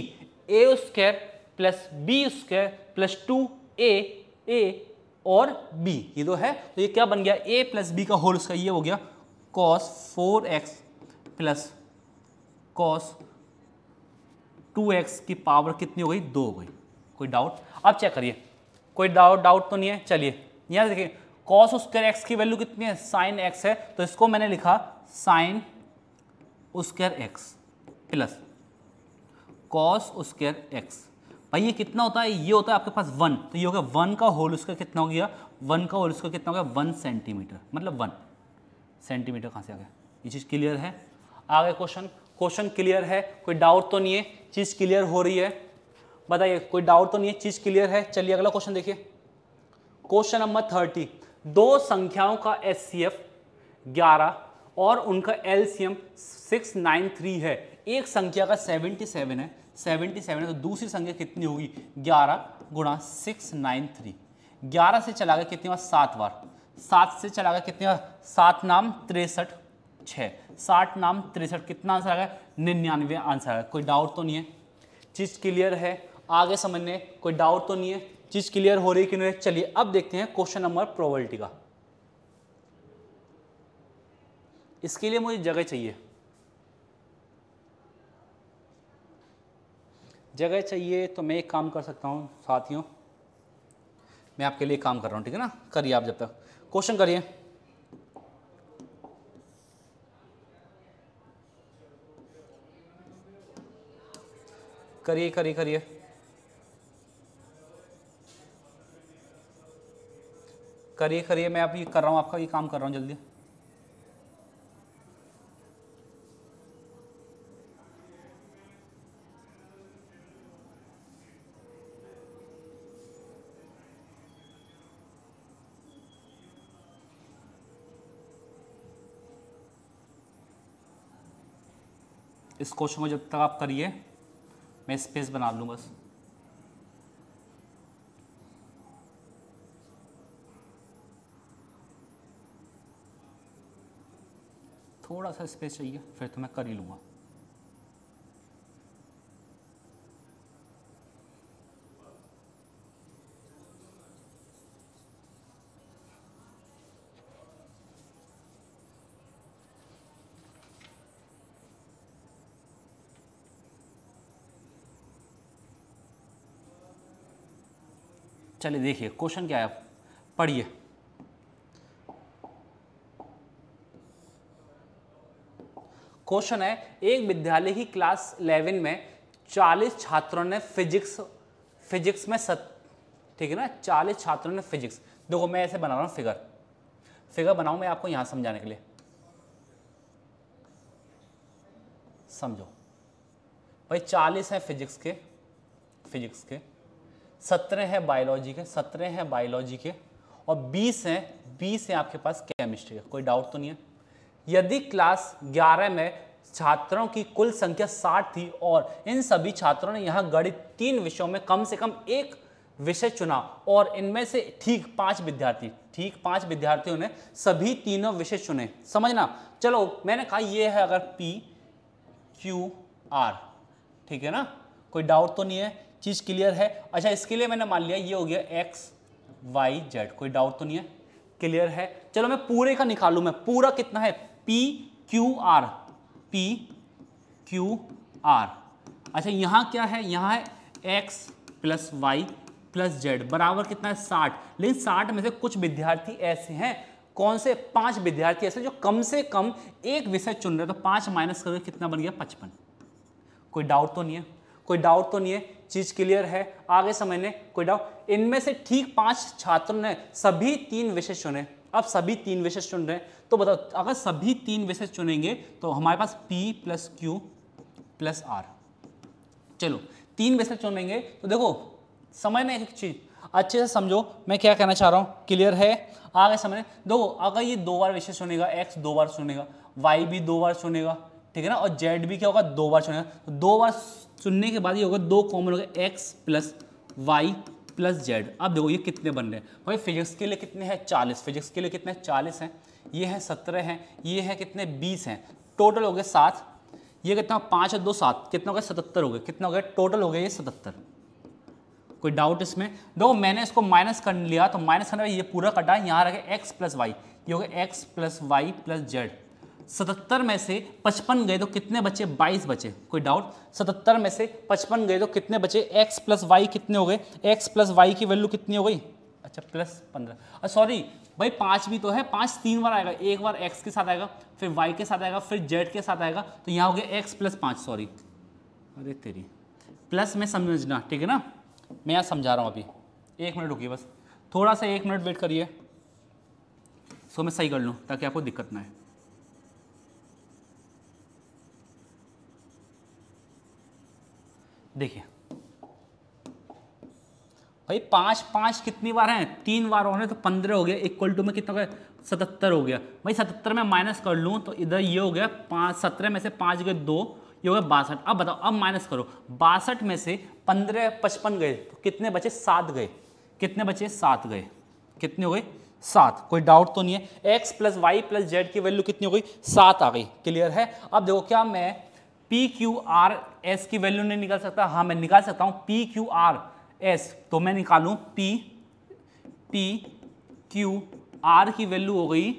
A square plus B square plus two A A और बी ये दो तो है तो ये क्या बन गया ए प्लस बी का होल उसका ये हो गया cos four X plus cos two X की पावर कितनी हो गई दो हो गई कोई डाउट अब चेक करिए कोई डाउट डाउट तो नहीं है चलिए यहाँ देखिए कॉस उसकेर एक्स की वैल्यू कितनी है साइन एक्स है तो इसको मैंने लिखा sine square X plus cos square X भाई ये कितना होता है ये होता है आपके पास वन तो ये हो गया वन का होल उसका कितना हो गया वन का होल उसका कितना हो गया वन सेंटीमीटर मतलब वन सेंटीमीटर कहाँ से आ गया ये चीज़ क्लियर है आगे क्वेश्चन क्वेश्चन क्लियर है कोई डाउट तो नहीं है चीज़ क्लियर हो रही है बताइए कोई डाउट तो नहीं है चीज़ क्लियर है चलिए अगला क्वेश्चन देखिए क्वेश्चन नंबर थर्टी दो संख्याओं का एस सी एफ ग्यारह और उनका L C M six nine three है एक संख्या का सेवेंटी सेवन है सेवेंटी सेवन है तो दूसरी संख्या कितनी होगी ग्यारह गुणा सिक्स नाइन थ्री ग्यारह से चला गया कितनी बार सात बार सात से चला गया कितनी बार सात नाम तिरसठ छः साठ नाम तिरसठ कितना आंसर आ गया निन्यानवे आंसर आ गया कोई डाउट तो नहीं है चीज़ क्लियर है आगे समझने कोई डाउट तो नहीं है चीज़ क्लियर हो रही कि नहीं चलिए अब देखते हैं क्वेश्चन नंबर प्रोबेबिलिटी का इसके लिए मुझे जगह चाहिए जगह चाहिए तो मैं एक काम कर सकता हूँ साथियों मैं आपके लिए काम कर रहा हूँ ठीक है ना करिए आप जब तक क्वेश्चन करिए करिए करिए करिए करिए करिए मैं आप ये कर रहा हूँ आपका ये काम कर रहा हूँ जल्दी इस क्वेश्चन को जब तक आप करिए मैं स्पेस बना लूँ बस थोड़ा सा स्पेस चाहिए फिर तो मैं कर ही लूँगा चलिए देखिए क्वेश्चन क्या है पढ़िए क्वेश्चन है एक विद्यालय की क्लास इलेवन में चालीस छात्रों ने फिजिक्स फिजिक्स में सत ठीक है ना चालीस छात्रों ने फिजिक्स देखो मैं ऐसे बना रहा हूँ फिगर फिगर बनाऊ मैं आपको यहां समझाने के लिए समझो भाई चालीस हैं फिजिक्स के फिजिक्स के सत्रह है बायोलॉजी के सत्रह हैं बायोलॉजी के और बीस हैं बीस हैं आपके पास केमिस्ट्री के कोई डाउट तो नहीं है यदि क्लास ग्यारह में छात्रों की कुल संख्या साठ थी और इन सभी छात्रों ने यहाँ गणित तीन विषयों में कम से कम एक विषय चुना और इनमें से ठीक पांच विद्यार्थी ठीक पांच विद्यार्थियों ने सभी तीनों विषय चुने समझना चलो मैंने कहा ये है अगर पी क्यू आर ठीक है ना कोई डाउट तो नहीं है चीज़ क्लियर है अच्छा इसके लिए मैंने मान लिया ये हो गया एक्स वाई जेड कोई डाउट तो नहीं है क्लियर है चलो मैं पूरे का निकालू मैं पूरा कितना है P Q R P Q R अच्छा यहाँ क्या है यहाँ है X plus Y plus Z बराबर कितना है साठ लेकिन साठ में से कुछ विद्यार्थी ऐसे हैं कौन से पांच विद्यार्थी ऐसे जो कम से कम एक विषय चुन रहे तो पांच माइनस करके कितना बन गया पचपन कोई डाउट तो नहीं है कोई डाउट तो नहीं है चीज़ क्लियर है आगे समझने कोई डाउट इनमें से ठीक पांच छात्रों ने सभी तीन विषय चुने अब सभी तीन विषय चुन रहे हैं तो बताओ अगर सभी तीन विषय चुनेंगे तो हमारे पास P plus Q plus R चलो तीन विषय चुनेंगे तो देखो समझना एक चीज़ अच्छे से समझो मैं क्या कहना चाह रहा हूँ क्लियर है आगे समय देखो अगर ये दो बार विषय चुनेगा एक्स दो बार चुनेगा वाई भी दो बार चुनेगा ठीक है ना और जेड भी क्या होगा दो बार चुनेगा तो दो बार सुनने के बाद ये होगा दो कॉमन हो गए X plus Y plus Z अब देखो ये कितने बन रहे हैं भाई फिजिक्स के लिए कितने हैं चालीस फिजिक्स के लिए कितने चालीस हैं ये हैं सत्रह हैं ये हैं कितने बीस हैं टोटल हो गए सात ये कितना पाँच और दो सात कितना हो गया सतहत्तर हो गए कितना हो गया टोटल हो गया ये सतहत्तर कोई डाउट इसमें देखो मैंने इसको माइनस कर लिया तो माइनस करने ये पूरा कटा यहाँ रखे एक्स प्लस वाई ये हो गया X plus Y plus Z सतहत्तर में से पचपन गए तो कितने बचे बाईस बचे कोई डाउट सतहत्तर में से पचपन गए तो कितने बचे एक्स प्लस वाई कितने हो गए एक्स प्लस वाई की वैल्यू कितनी हो गई अच्छा प्लस पंद्रह सॉरी भाई पाँच भी तो है पाँच तीन बार आएगा एक बार एक्स के साथ आएगा फिर वाई के साथ आएगा फिर जेड के साथ आएगा तो यहाँ हो गया एक्स प्लस पाँच सॉरी अरे तेरी प्लस में समझना ठीक है ना मैं यहाँ समझा रहा हूँ अभी एक मिनट रुकी बस थोड़ा सा एक मिनट वेट करिए सो मैं सही कर लूँ ताकि आपको दिक्कत ना आए देखिए भाई पाँच पाँच कितनी बार हैं तीन बार होने तो पंद्रह हो गया इक्वल टू में कितना हो गया सतहत्तर हो गया भाई सतहत्तर में माइनस कर लूँ तो इधर ये हो गया पाँच सत्रह में से पाँच गए दो ये हो गया बासठ अब बताओ अब माइनस करो बासठ में से पंद्रह पचपन गए तो कितने बचे सात गए कितने बचे सात गए कितने हो गए सात कोई डाउट तो नहीं है X plus Y plus Z की वैल्यू कितनी हो गई सात आ गई क्लियर है अब देखो क्या मैं पी क्यू आर एस की वैल्यू नहीं निकाल सकता हाँ मैं निकाल सकता हूँ पी क्यू आर एस तो मैं निकालूँ पी पी क्यू आर की वैल्यू हो गई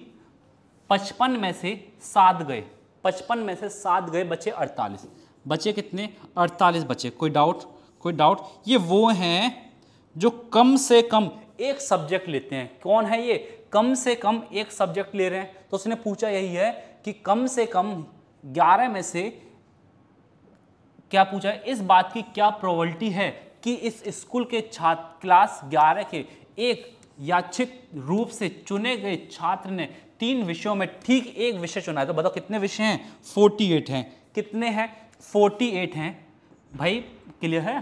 पचपन में से सात गए पचपन में से सात गए बचे अड़तालीस बचे कितने अड़तालीस बचे कोई डाउट कोई डाउट ये वो हैं जो कम से कम एक सब्जेक्ट लेते हैं कौन है ये कम से कम एक सब्जेक्ट ले रहे हैं तो उसने पूछा यही है कि कम से कम ग्यारह में से क्या पूछा है इस बात की क्या प्रोबलिटी है कि इस स्कूल के छात्र क्लास 11 के एक याचिक रूप से चुने गए छात्र ने तीन विषयों में ठीक एक विषय चुना है तो बताओ कितने विषय हैं 48 हैं कितने हैं 48 हैं भाई क्लियर है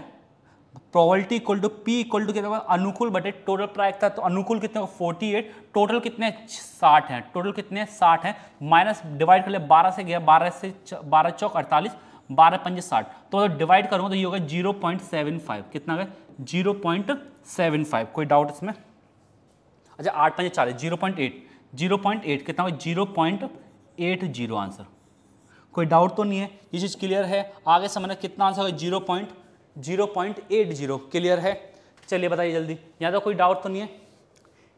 probability equal to P equal to कितना अनुकूल बटे टोटल प्रायिकता तो अनुकूल कितने फोर्टी एट टोटल कितने साठ हैं टोटल कितने साठ हैं माइनस डिवाइड कर ले बारह से गया बारह से बारह चौक अड़तालीस बारह पंच साठ तो अगर डिवाइड करूंगा तो ये होगा जीरो पॉइंट सेवन फाइव कितना गया जीरो पॉइंट सेवन फाइव कोई डाउट इसमें अच्छा आठ पंच चालीस zero point eight zero point eight कितना हुआ zero point eight zero answer कोई डाउट तो नहीं है ये चीज़ क्लियर है आगे समझना कितना आंसर होगा zero point zero point eight zero clear है चलिए बताइए जल्दी यहाँ तो कोई डाउट तो नहीं है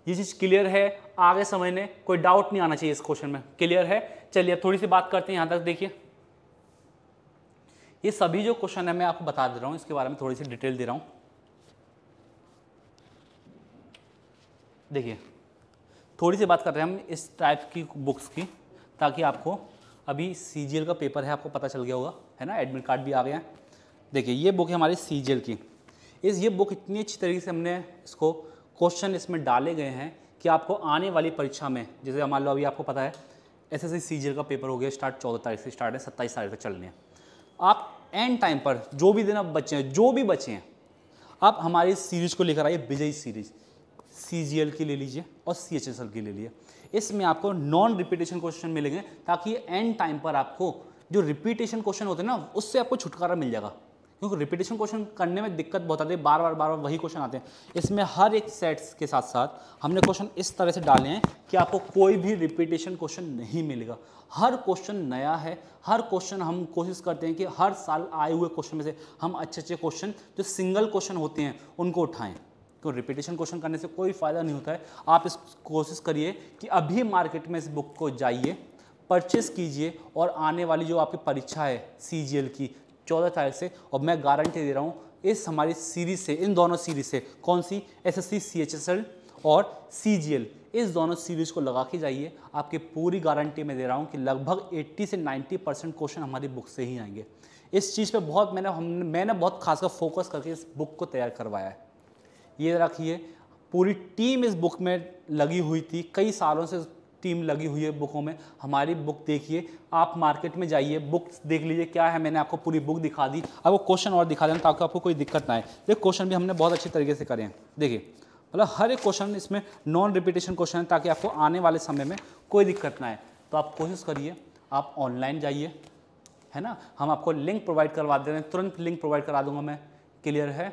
ये चीज़ क्लियर है आगे समझने कोई डाउट नहीं आना चाहिए इस क्वेश्चन में क्लियर है चलिए अब थोड़ी सी बात करते हैं यहाँ तक देखिए ये सभी जो क्वेश्चन है मैं आपको बता दे रहा हूँ इसके बारे में थोड़ी सी डिटेल दे रहा हूँ देखिए थोड़ी सी बात कर रहे हैं हम इस टाइप की बुक्स की ताकि आपको अभी सी का पेपर है आपको पता चल गया होगा है ना एडमिट कार्ड भी आ गया है देखिए ये बुक है हमारी सी की इस ये बुक इतनी अच्छी तरीके से हमने इसको क्वेश्चन इसमें डाले गए हैं कि आपको आने वाली परीक्षा में जैसे मान लो अभी आपको पता है एस एस का पेपर हो गया स्टार्ट चौदह तारीख से स्टार्ट है सत्ताईस तारीख तक चलने हैं आप एंड टाइम पर जो भी दिन आप बचे हैं जो भी बचे हैं आप हमारी सीरीज को लेकर आइए विजय सीरीज सी की ले लीजिए और सी एच की ले लीजिए इसमें आपको नॉन रिपीटेशन क्वेश्चन मिलेंगे ताकि एंड टाइम पर आपको जो रिपीटेशन क्वेश्चन होते हैं ना उससे आपको छुटकारा मिल जाएगा क्योंकि रिपीटेशन क्वेश्चन करने में दिक्कत बहुत आती है बार बार बार बार वही क्वेश्चन आते हैं इसमें हर एक सेट्स के साथ साथ हमने क्वेश्चन इस तरह से डाले हैं कि आपको कोई भी रिपीटेशन क्वेश्चन नहीं मिलेगा हर क्वेश्चन नया है हर क्वेश्चन हम कोशिश करते हैं कि हर साल आए हुए क्वेश्चन में से हम अच्छे अच्छे क्वेश्चन जो सिंगल क्वेश्चन होते हैं उनको उठाएँ तो रिपीटेशन क्वेश्चन करने से कोई फ़ायदा नहीं होता है आप इस कोशिश करिए कि अभी मार्केट में इस बुक को जाइए परचेस कीजिए और आने वाली जो आपकी परीक्षा है सी की चौदह तारीख से और मैं गारंटी दे रहा हूँ इस हमारी सीरीज से इन दोनों सीरीज से कौन सी S S C C H S L और सी जी एल इस दोनों सीरीज को लगा के जाइए आपकी पूरी गारंटी मैं दे रहा हूँ कि लगभग 80 से 90 परसेंट क्वेश्चन हमारी बुक से ही आएंगे इस चीज़ पे बहुत मैंने हम मैंने बहुत खासकर फोकस करके इस बुक को तैयार करवाया है ये रखिए पूरी टीम इस बुक में लगी हुई थी कई सालों से टीम लगी हुई है बुकों में हमारी बुक देखिए आप मार्केट में जाइए बुक देख लीजिए क्या है मैंने आपको पूरी बुक दिखा दी आपको क्वेश्चन और दिखा देना ताकि आपको कोई दिक्कत ना आए देखिए क्वेश्चन भी हमने बहुत अच्छे तरीके से करें देखिए मतलब हर एक क्वेश्चन इसमें नॉन रिपीटेशन क्वेश्चन है ताकि आपको आने वाले समय में कोई दिक्कत ना आए तो आप कोशिश करिए आप ऑनलाइन जाइए है ना हम आपको लिंक प्रोवाइड करवा दे रहे हैं तुरंत लिंक प्रोवाइड करा दूंगा मैं क्लियर है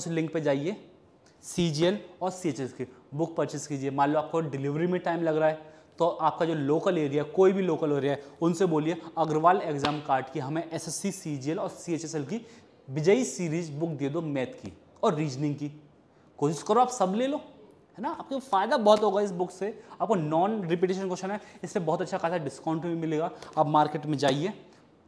उस लिंक पे जाइए सी और सी की बुक परचेज़ कीजिए मान लो आपको डिलीवरी में टाइम लग रहा है तो आपका जो लोकल एरिया कोई भी लोकल एरिया है उनसे बोलिए अग्रवाल एग्जाम कार्ड की हमें एसएससी सीजीएल और सीएचएसएल की विजयी सीरीज बुक दे दो मैथ की और रीजनिंग की कोशिश करो आप सब ले लो है ना आपको फ़ायदा बहुत होगा इस बुक से आपको नॉन रिपीटेशन क्वेश्चन है इससे बहुत अच्छा खासा डिस्काउंट भी मिलेगा आप मार्केट में जाइए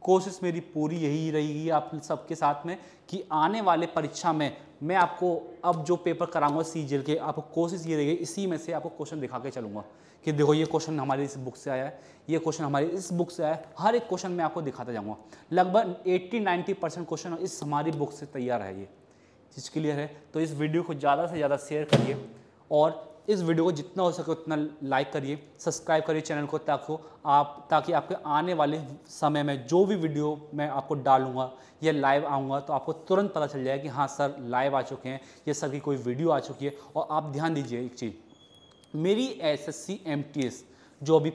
कोशिश मेरी पूरी यही रहेगी आप सबके साथ में कि आने वाले परीक्षा में मैं आपको अब जो पेपर कराऊंगा सी जी के आपको कोशिश ये रहेगी इसी में से आपको क्वेश्चन दिखा के चलूँगा कि देखो ये क्वेश्चन हमारे इस बुक से आया है ये क्वेश्चन हमारे इस बुक से आया है हर एक क्वेश्चन मैं आपको दिखाता जाऊँगा लगभग एट्टी नाइन्टी परसेंट क्वेश्चन इस हमारी बुक से तैयार है ये चीज़ क्लियर है तो इस वीडियो को ज़्यादा से ज़्यादा शेयर करिए और इस वीडियो को जितना हो सके उतना लाइक करिए सब्सक्राइब करिए चैनल को ताकि आप ताकि आपके आने वाले समय में जो भी वीडियो मैं आपको डालूंगा या लाइव आऊँगा तो आपको तुरंत पता चल जाए कि हाँ सर लाइव आ चुके हैं या सर की कोई वीडियो आ चुकी है और आप ध्यान दीजिए एक चीज़ मेरी S S C M T S जो अभी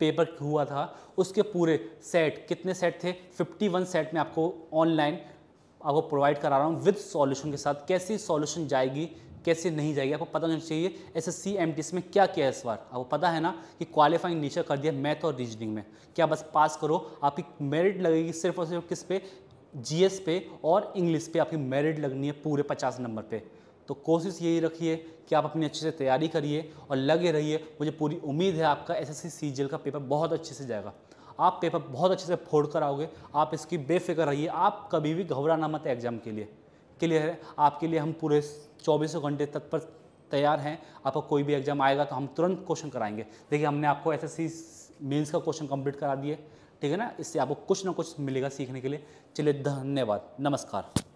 पेपर हुआ था उसके पूरे सेट कितने सेट थे 51 सेट में आपको ऑनलाइन आपको प्रोवाइड करा रहा हूँ विद सॉल्यूशन के साथ कैसी सॉल्यूशन जाएगी कैसे नहीं जाएगी आपको पता होना चाहिए एस एस सी एम में क्या किया है इस बार आपको पता है ना कि क्वालिफाइंग नीचे कर दिया मैथ और रीजनिंग में क्या बस पास करो आपकी मेरिट लगेगी सिर्फ और सिर्फ किस पे एस पे और इंग्लिश पे आपकी मेरिट लगनी है पूरे पचास नंबर पर तो कोशिश यही रखिए कि आप अपनी अच्छे से तैयारी करिए और लगे रहिए मुझे पूरी उम्मीद है आपका एस एस सी का पेपर बहुत अच्छे से जाएगा आप पेपर बहुत अच्छे से फोड़ कर आओगे आप इसकी बेफिक्र रहिए आप कभी भी घबराना मत एग्जाम के लिए क्लियर है आपके लिए हम पूरे चौबीसों घंटे तत्पर तैयार हैं आपका कोई भी एग्जाम आएगा तो हम तुरंत क्वेश्चन कराएंगे देखिए हमने आपको एस एस मेंस का क्वेश्चन कंप्लीट करा दिए ठीक है ना इससे आपको कुछ ना कुछ मिलेगा सीखने के लिए चलिए धन्यवाद नमस्कार